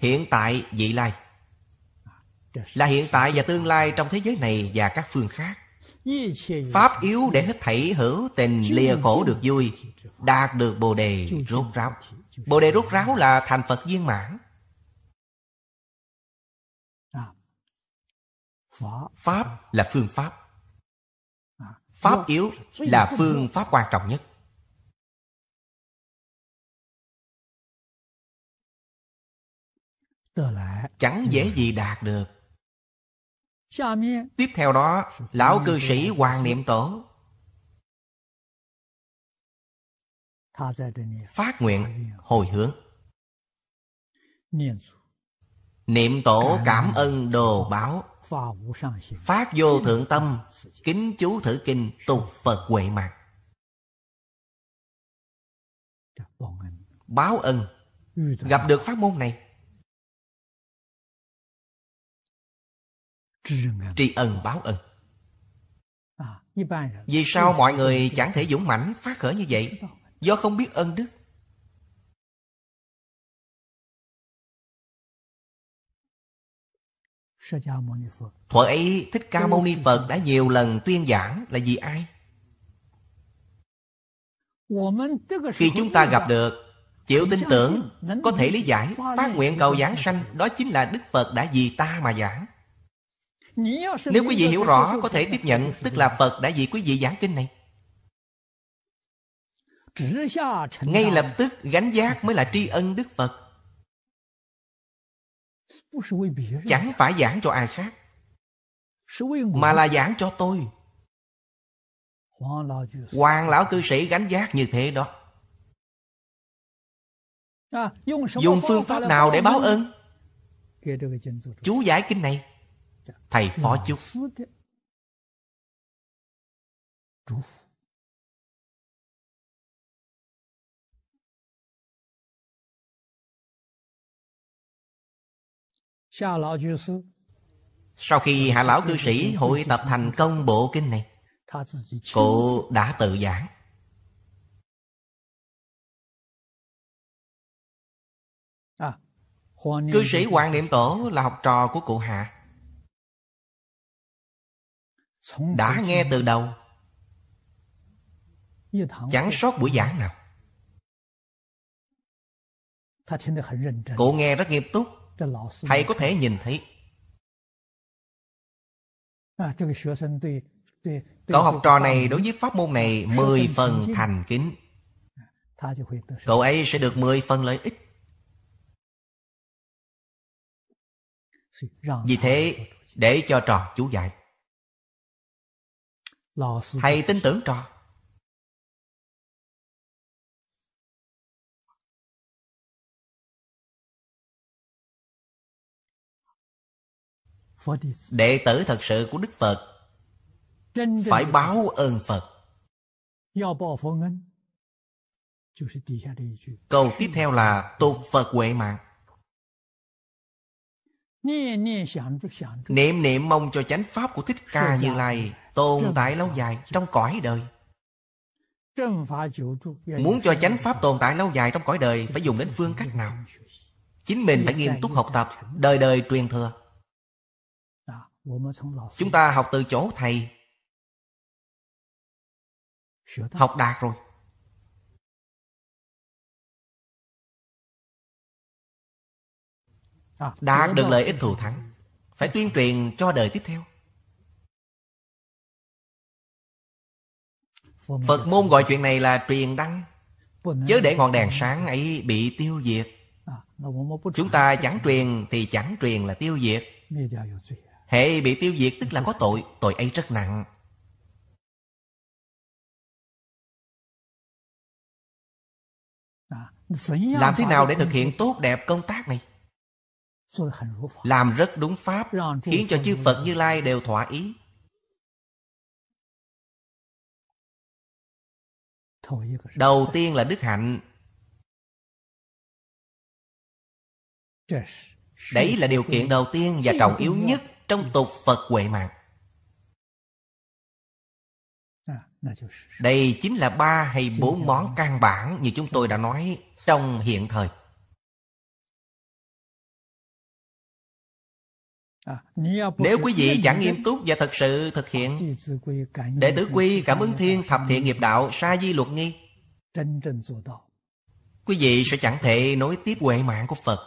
hiện tại vị lai là hiện tại và tương lai trong thế giới này và các phương khác pháp yếu để hết thảy hữu tình lìa khổ được vui đạt được bồ đề rốt ráo bồ đề rốt ráo là thành phật viên mãn pháp là phương pháp pháp yếu là phương pháp quan trọng nhất chẳng ừ. dễ gì đạt được tiếp theo đó lão cư sĩ hoàng niệm tổ phát nguyện hồi hướng niệm tổ cảm ơn đồ báo phát vô thượng tâm kính chú thử kinh tục phật huệ mặt dạ, báo ân gặp được pháp môn này tri ân báo ân à, vì sao mọi người chẳng thể dũng mãnh phát khởi như vậy do không biết ân đức thuở ấy thích ca mâu ni phật đã nhiều lần tuyên giảng là vì ai khi chúng ta gặp được chịu tin tưởng có thể lý giải phát nguyện cầu giảng sanh đó chính là đức phật đã vì ta mà giảng nếu quý vị hiểu rõ có thể tiếp nhận Tức là Phật đã vì quý vị giảng kinh này Ngay lập tức gánh giác mới là tri ân Đức Phật Chẳng phải giảng cho ai khác Mà là giảng cho tôi Hoàng lão cư sĩ gánh giác như thế đó à, Dùng phương pháp nào để báo ơn Chú giải kinh này thầy dạ. phó chúc sau khi dạ, hạ lão dạ, cư sĩ hội tập thành công bộ kinh này Cụ đã tự giảng à, Cư sĩ Hoàng Niệm Tổ là học trò của cụ Hạ đã nghe từ đầu chẳng sót buổi giảng nào cụ nghe rất nghiêm túc thầy có thể nhìn thấy à, cậu học trò này đối với pháp môn này mười phần thành kính à, cậu ấy sẽ được mười phần lợi ích vì thế để cho trò chú dạy Thầy tin tưởng trò Đệ tử thật sự của Đức Phật Phải báo ơn Phật Câu tiếp theo là tục Phật huệ mạng Niệm niệm mong cho chánh pháp của Thích Ca Như Lai tồn tại lâu dài trong cõi đời muốn cho chánh pháp tồn tại lâu dài trong cõi đời phải dùng đến phương cách nào chính mình phải nghiêm túc học tập đời đời truyền thừa dạ, chúng ta học từ chỗ thầy học đạt rồi dạ, đạt được lợi ích thù thắng phải tuyên truyền cho đời tiếp theo phật môn gọi chuyện này là truyền đăng chớ để ngọn đèn sáng ấy bị tiêu diệt à, chúng ta chẳng truyền thì chẳng truyền là tiêu diệt hệ bị tiêu diệt tức là có tội tội ấy rất nặng à, làm thế nào để thực hiện tốt đẹp công tác này làm rất đúng pháp khiến cho chư phật như lai đều thỏa ý đầu tiên là đức hạnh đấy là điều kiện đầu tiên và trọng yếu nhất trong tục phật huệ mạng à, đây chính là ba hay bốn món căn bản như chúng tôi đã nói trong hiện thời nếu quý vị chẳng nghiêm túc và thật sự thực hiện đệ tử quy cảm ứng thiên thập thiện nghiệp đạo sa di luật nghi quý vị sẽ chẳng thể nối tiếp huệ mạng của phật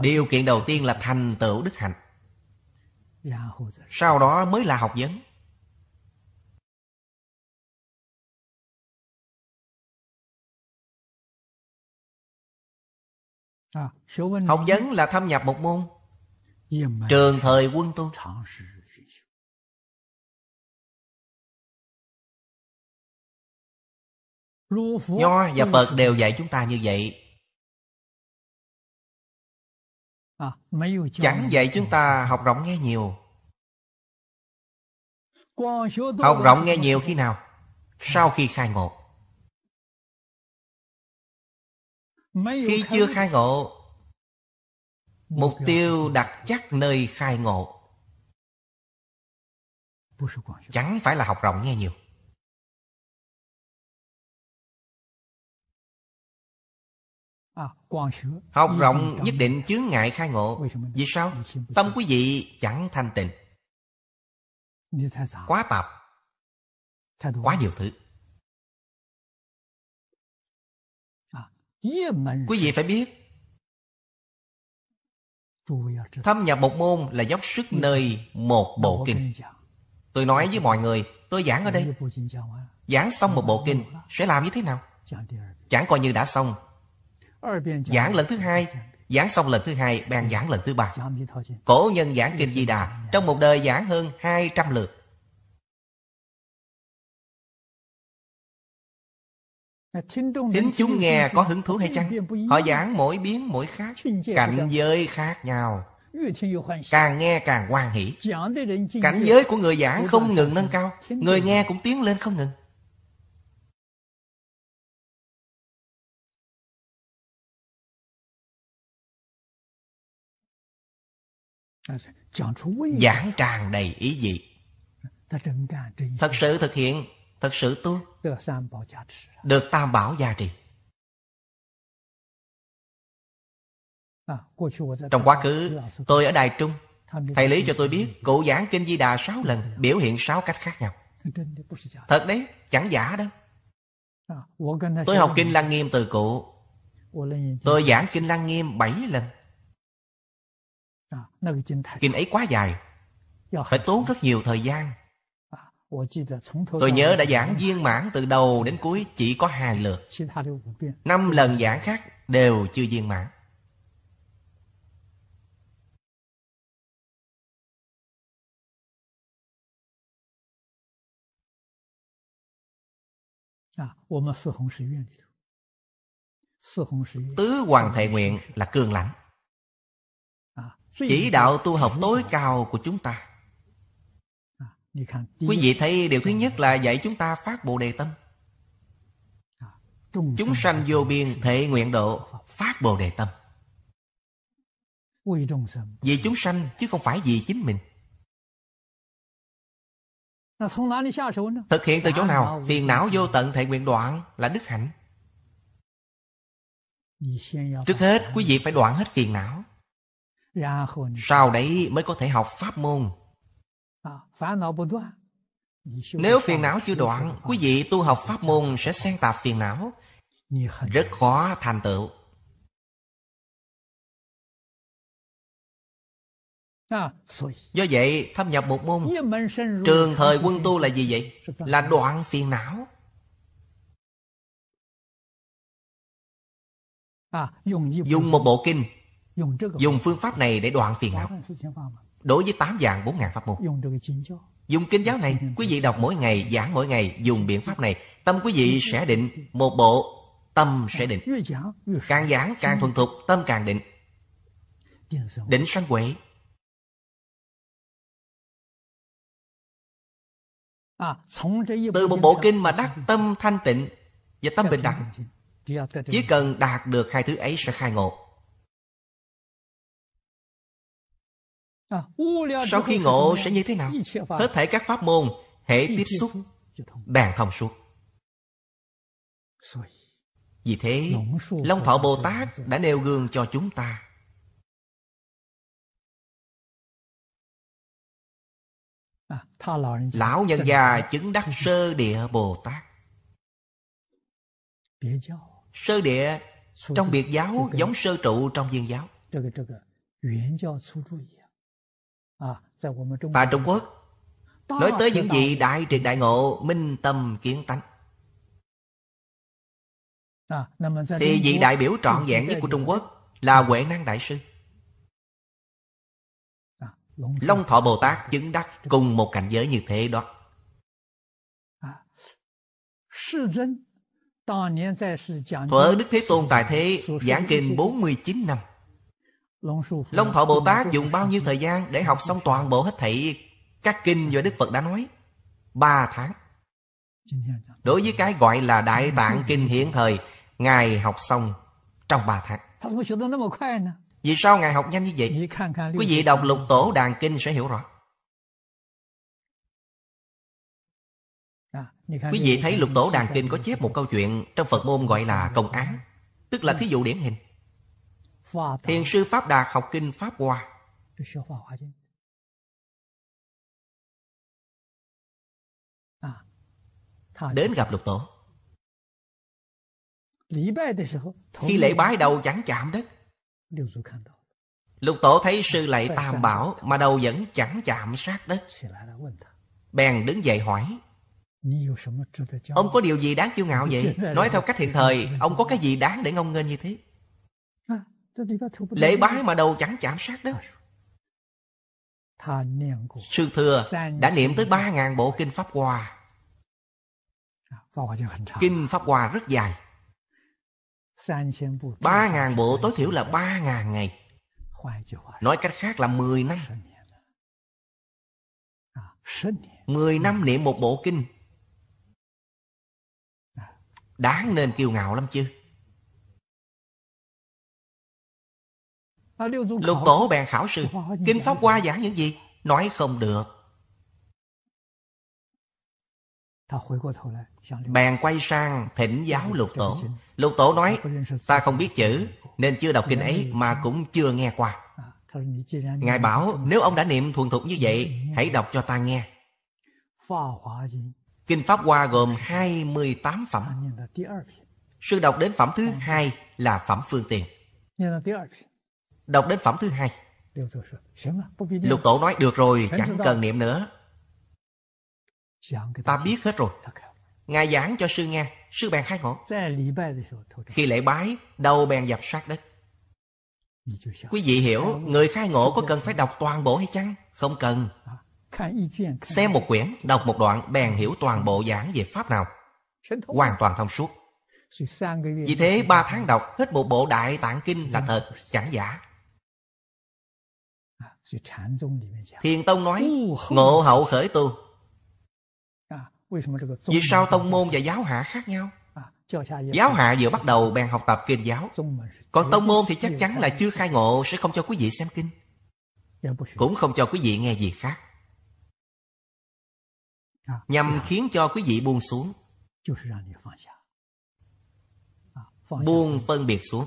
điều kiện đầu tiên là thành tựu đức hạnh sau đó mới là học vấn À, học vấn là thâm nhập một môn trường thời quân tu nho và phật đều dạy chúng ta như vậy à, chẳng dạy chúng ta học rộng nghe nhiều học rộng nghe nhiều khi nào sau khi khai ngộ khi chưa khai ngộ mục tiêu đặt chắc nơi khai ngộ chẳng phải là học rộng nghe nhiều à, học rộng nhất định chướng ngại khai ngộ vì sao tâm quý vị chẳng thanh tịnh quá tạp quá nhiều thứ Quý vị phải biết Thâm nhập một môn là dốc sức nơi một bộ kinh Tôi nói với mọi người Tôi giảng ở đây Giảng xong một bộ kinh Sẽ làm như thế nào chẳng coi như đã xong Giảng lần thứ hai Giảng xong lần thứ hai Bàn giảng lần thứ ba Cổ nhân giảng kinh Di Đà Trong một đời giảng hơn 200 lượt Thính chúng nghe có hứng thú hay chăng? Họ giảng mỗi biến mỗi khác, cảnh giới khác nhau. Càng nghe càng hoan hỷ. Cảnh giới của người giảng không ngừng nâng cao, người nghe cũng tiến lên không ngừng. À, giảng tràn đầy ý gì? Thật sự thực hiện thật sự tu được tam bảo gia trì à, trong quá khứ tôi ở đài trung thầy lý cho tôi biết cụ giảng kinh di đà sáu lần biểu hiện sáu cách khác nhau thật đấy chẳng giả đâu à, tôi học kinh lăng nghiêm từ cụ tôi giảng kinh lăng nghiêm bảy lần à, kinh ấy quá dài phải tốn rất nhiều thời gian Tôi nhớ đã giảng viên mãn từ đầu đến cuối chỉ có hai lượt. Năm lần giảng khác đều chưa viên mãn. Tứ Hoàng Thệ Nguyện là cương lãnh Chỉ đạo tu học tối cao của chúng ta Quý vị thấy điều thứ nhất là dạy chúng ta phát bộ đề tâm à, Chúng sanh vô biên thể nguyện độ Phát bồ đề tâm Vì chúng sanh chứ không phải vì chính mình Thực hiện từ chỗ nào Phiền não vô tận thể nguyện đoạn là đức hạnh Trước hết quý vị phải đoạn hết phiền não Sau đấy mới có thể học pháp môn À, Nếu phiền não chưa đoạn, quý vị tu học pháp môn sẽ xen tạp phiền não, rất khó thành tựu. À, Do vậy, thâm nhập một môn Trường thời quân tu là gì vậy? Là đoạn phiền não à, Dùng một bộ kinh Dùng phương pháp này để đoạn phiền não đối với tám dạng bốn ngàn pháp môn dùng kinh giáo này quý vị đọc mỗi ngày giảng mỗi ngày dùng biện pháp này tâm quý vị sẽ định một bộ tâm sẽ định càng giảng càng thuần thục tâm càng định định sanh huệ à, từ một bộ kinh mà đắc tâm thanh tịnh và tâm bình đẳng chỉ cần đạt được hai thứ ấy sẽ khai ngộ Sau khi ngộ sẽ như thế nào? Hết thể các pháp môn, hệ tiếp xúc, bàn thông suốt. Vì thế, Long Thọ Bồ Tát đã nêu gương cho chúng ta. Lão nhân già chứng đắc sơ địa Bồ Tát. Sơ địa trong biệt giáo giống sơ trụ trong viên giáo. À, tại Trung Quốc Nói tới những gì đại triệt đại ngộ Minh tâm kiến tánh à, Thì vị đại biểu trọn vẹn nhất của Trung Quốc Là Huệ Năng Đại à, Sư Long Thọ Bồ Tát chứng đắc cùng một cảnh giới như thế đó Thuở Đức Thế Tôn tại thế giảng kinh 49 năm Long Thọ Bồ Tát dùng bao nhiêu thời gian Để học xong toàn bộ hết thảy Các kinh do Đức Phật đã nói Ba tháng Đối với cái gọi là Đại Tạng Kinh hiện thời Ngài học xong trong ba tháng Vì sao Ngài học nhanh như vậy? Quý vị đọc lục tổ đàn kinh sẽ hiểu rõ à, Quý vị thấy lục tổ đàn kinh có chép một câu chuyện Trong Phật môn gọi là công án Tức là thí dụ điển hình Thiền sư Pháp Đạt học kinh Pháp Hoa. À, Đến gặp Lục Tổ. Khi lễ bái đầu chẳng chạm đất. Lục Tổ thấy sư lại tam bảo mà đầu vẫn chẳng chạm sát đất. Bèn đứng dậy hỏi. Ông có điều gì đáng kiêu ngạo vậy? Nói theo cách hiện thời, ông có cái gì đáng để ngông nghênh như thế? Lễ bái mà đầu chẳng chạm sát đó. Sư Thừa đã niệm tới 3.000 bộ Kinh Pháp à, Hòa Kinh Pháp Hòa rất dài 3.000 bộ tối thiểu là 3.000 ngày Nói cách khác là 10 năm 10 à, năm niệm một bộ kinh à. Đáng nên kiêu ngạo lắm chứ Lục tổ bèn khảo sư Kinh Pháp Hoa giảng những gì Nói không được Bèn quay sang thỉnh giáo lục tổ Lục tổ nói Ta không biết chữ Nên chưa đọc kinh ấy mà cũng chưa nghe qua à, Ngài bảo nếu ông đã niệm thuần thục như vậy Hãy đọc cho ta nghe Kinh Pháp Hoa gồm 28 phẩm à, Sư đọc đến phẩm thứ hai là phẩm phương tiện Đọc đến phẩm thứ hai. Lục tổ nói được rồi, chẳng cần niệm nữa. Ta biết hết rồi. Ngài giảng cho sư nghe, sư bèn khai ngộ. Khi lễ bái, đầu bèn dập sát đất. Quý vị hiểu, người khai ngộ có cần phải đọc toàn bộ hay chăng? Không cần. Xem một quyển, đọc một đoạn, bèn hiểu toàn bộ giảng về Pháp nào. Hoàn toàn thông suốt. Vì thế ba tháng đọc hết một bộ đại tạng kinh là thật, chẳng giả. Thiền Tông nói Ngộ hậu khởi tu Vì sao tông môn và giáo hạ khác nhau Giáo hạ vừa bắt đầu bèn học tập kinh giáo Còn tông môn thì chắc chắn là chưa khai ngộ Sẽ không cho quý vị xem kinh Cũng không cho quý vị nghe gì khác Nhằm khiến cho quý vị buông xuống Buông phân biệt xuống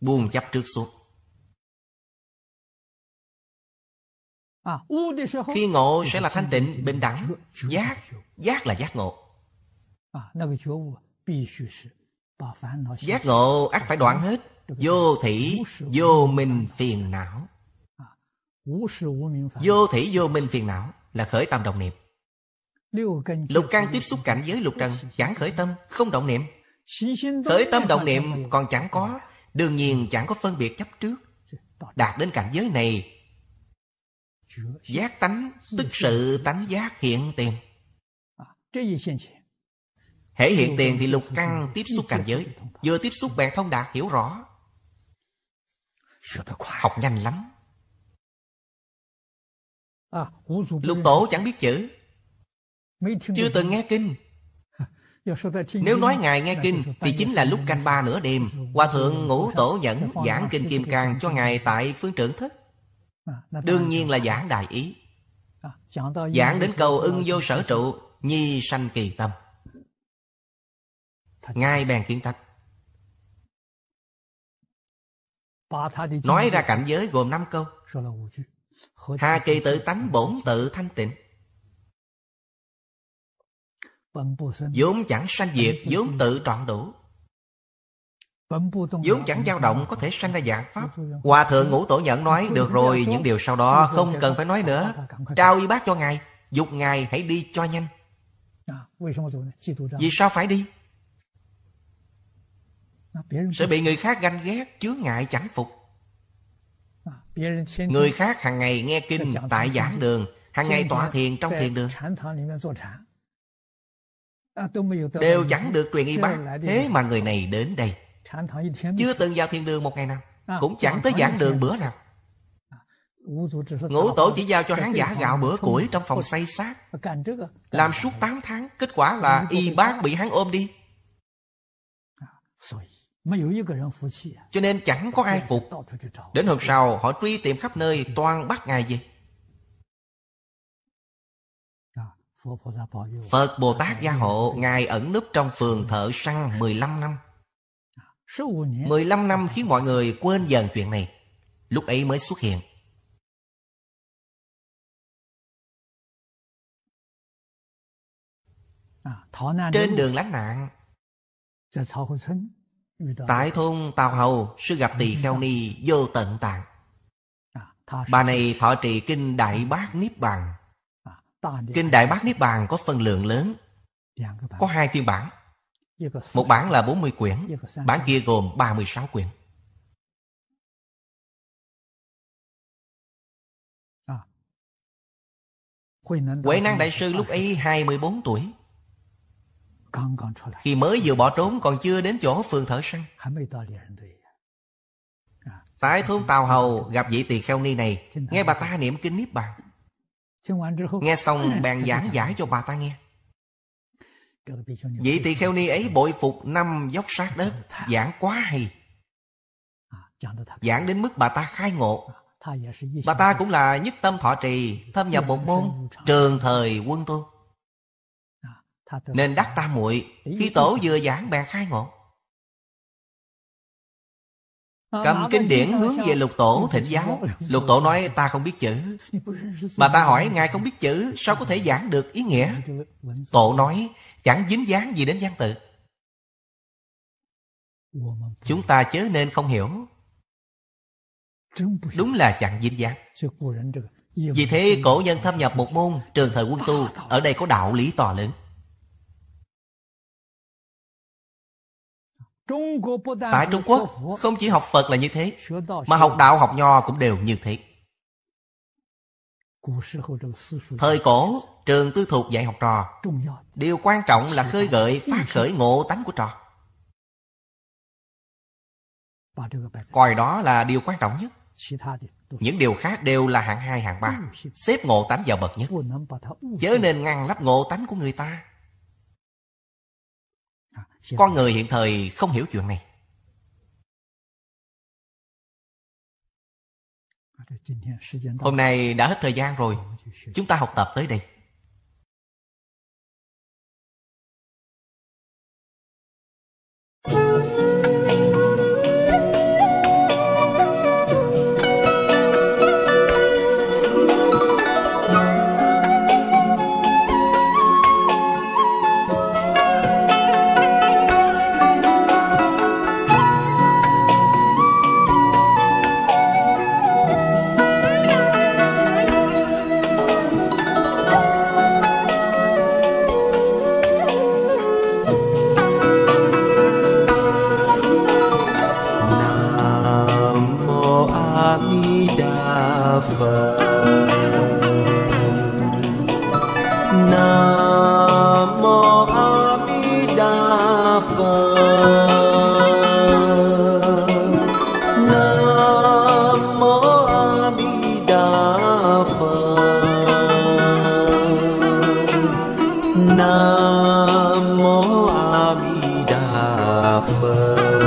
Buông chấp trước xuống À. Khi ngộ sẽ là thanh tịnh, bình đẳng, giác. Giác là giác ngộ. À, giác ngộ ắt phải đoạn hết Vô thị vô minh phiền não à, Vô thị vô minh phiền não Là khởi tâm đồng niệm Lục căn tiếp xúc cảnh giới lục trần Chẳng khởi tâm, không động niệm Khởi tâm động niệm còn chẳng có Đương nhiên chẳng có phân biệt chấp trước Đạt đến cảnh giới này Giác tánh tức sự tánh giác hiện tiền Hễ hiện tiền thì lục căn tiếp xúc cảnh giới Vừa tiếp xúc bèn thông đạt hiểu rõ Học nhanh lắm Lục tổ chẳng biết chữ Chưa từng nghe kinh Nếu nói Ngài nghe kinh Thì chính là lúc canh ba nửa đêm Hòa thượng ngũ tổ nhẫn giảng kinh kim càng Cho Ngài tại phương trưởng thức À, đương nhiên là giảng đại ý à, giảng đến cầu ưng vô sở trụ nhi sanh kỳ tâm ngay bèn kiến tánh nói ra cảnh giới gồm năm câu hà kỳ tự tánh bổn tự thanh tịnh vâng, vốn chẳng sanh diệt vâng, vốn tự trọn đủ vốn chẳng dao động có thể sanh ra dạng pháp hòa thượng ngũ tổ nhận nói được rồi những điều sau đó không cần phải nói nữa trao y bác cho ngài dục ngài hãy đi cho nhanh à, vì sao phải đi à, sẽ bị người khác ganh ghét chướng ngại chẳng phục à, người khác hàng ngày nghe kinh tại giảng đường hàng ngày tọa thiền trong thiền đường đều chẳng được truyền y bác thế mà người này đến đây chưa từng vào thiền đường một ngày nào à, cũng chẳng tới giảng đường bữa nào à, ngũ tổ chỉ giao cho hắn giả gạo bữa củi trong phòng xây sát à. làm suốt 8 tháng kết quả là y bác bị hắn ôm đi cho nên chẳng có ai phục đến hôm sau họ truy tìm khắp nơi ừ. toàn bắt ngài về Phật Bồ Tát gia hộ Ngài ẩn núp trong phường thợ săn 15 năm 15 năm khiến mọi người quên dần chuyện này. Lúc ấy mới xuất hiện. À, Trên đường lánh nạn Tại thôn Tào Hầu Sư gặp Tỳ Kheo Ni vô tận tạng à, Bà này thọ trì Kinh Đại Bác Niếp Bàn à, Kinh Đại Bác Niếp Bàn có phân lượng lớn dạ, Có hai phiên bản một bản là 40 quyển, bản kia gồm 36 quyển. Huệ Năng Đại Sư lúc ấy 24 tuổi Khi mới vừa bỏ trốn còn chưa đến chỗ phường thở săn Tại thôn tàu Hầu gặp vị tỳ kheo ni này Nghe bà ta niệm kinh Niết Bàn Nghe xong bèn giảng giải cho bà ta nghe Vị tỳ kheo ni ấy bội phục năm dốc sát đất Giảng quá hay Giảng đến mức bà ta khai ngộ Bà ta cũng là nhất tâm thọ trì Thâm nhập một môn Trường thời quân tu Nên đắc ta muội Khi tổ vừa giảng bè khai ngộ Cầm kinh điển hướng về lục tổ thịnh giáo Lục tổ nói ta không biết chữ Bà ta hỏi ngài không biết chữ Sao có thể giảng được ý nghĩa Tổ nói chẳng dính dáng gì đến văn tự chúng ta chớ nên không hiểu đúng là chẳng dính dáng vì thế cổ nhân thâm nhập một môn trường thời quân tu ở đây có đạo lý to lớn tại trung quốc không chỉ học phật là như thế mà học đạo học nho cũng đều như thế Thời cổ, trường tư thục dạy học trò. Điều quan trọng là khơi gợi phát khởi ngộ tánh của trò. Coi đó là điều quan trọng nhất. Những điều khác đều là hạng 2, hạng 3. Xếp ngộ tánh vào bậc nhất. Chớ nên ngăn nắp ngộ tánh của người ta. Con người hiện thời không hiểu chuyện này. Hôm nay đã hết thời gian rồi, chúng ta học tập tới đây.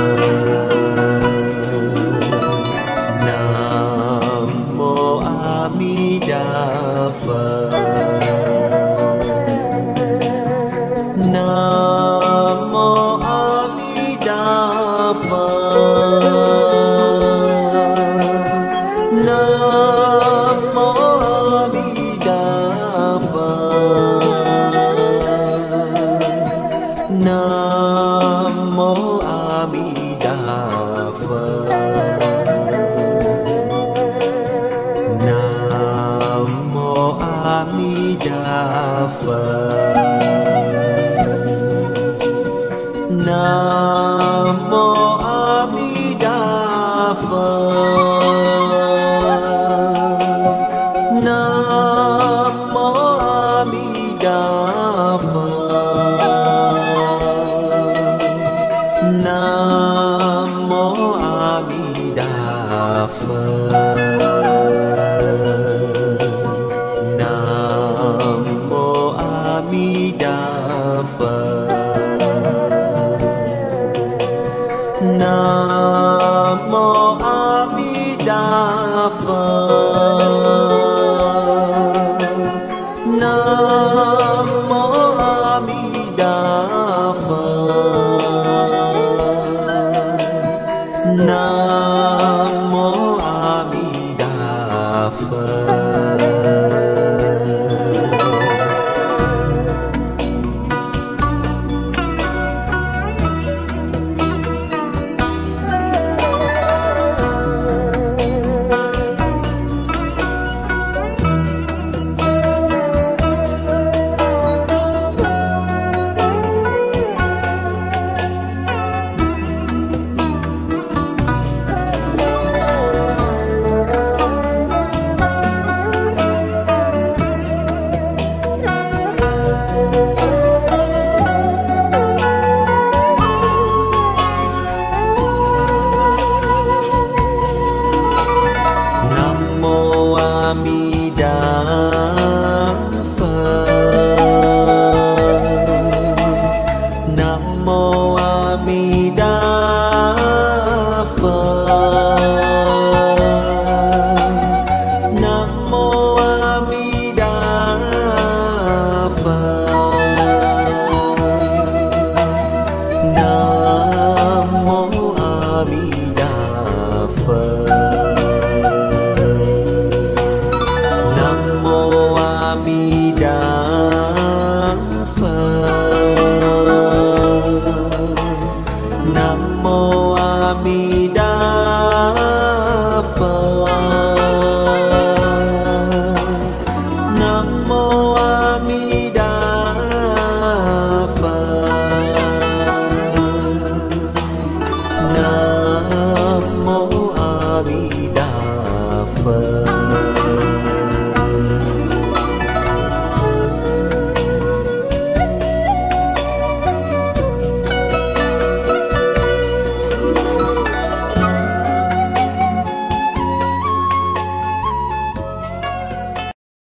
Thank you.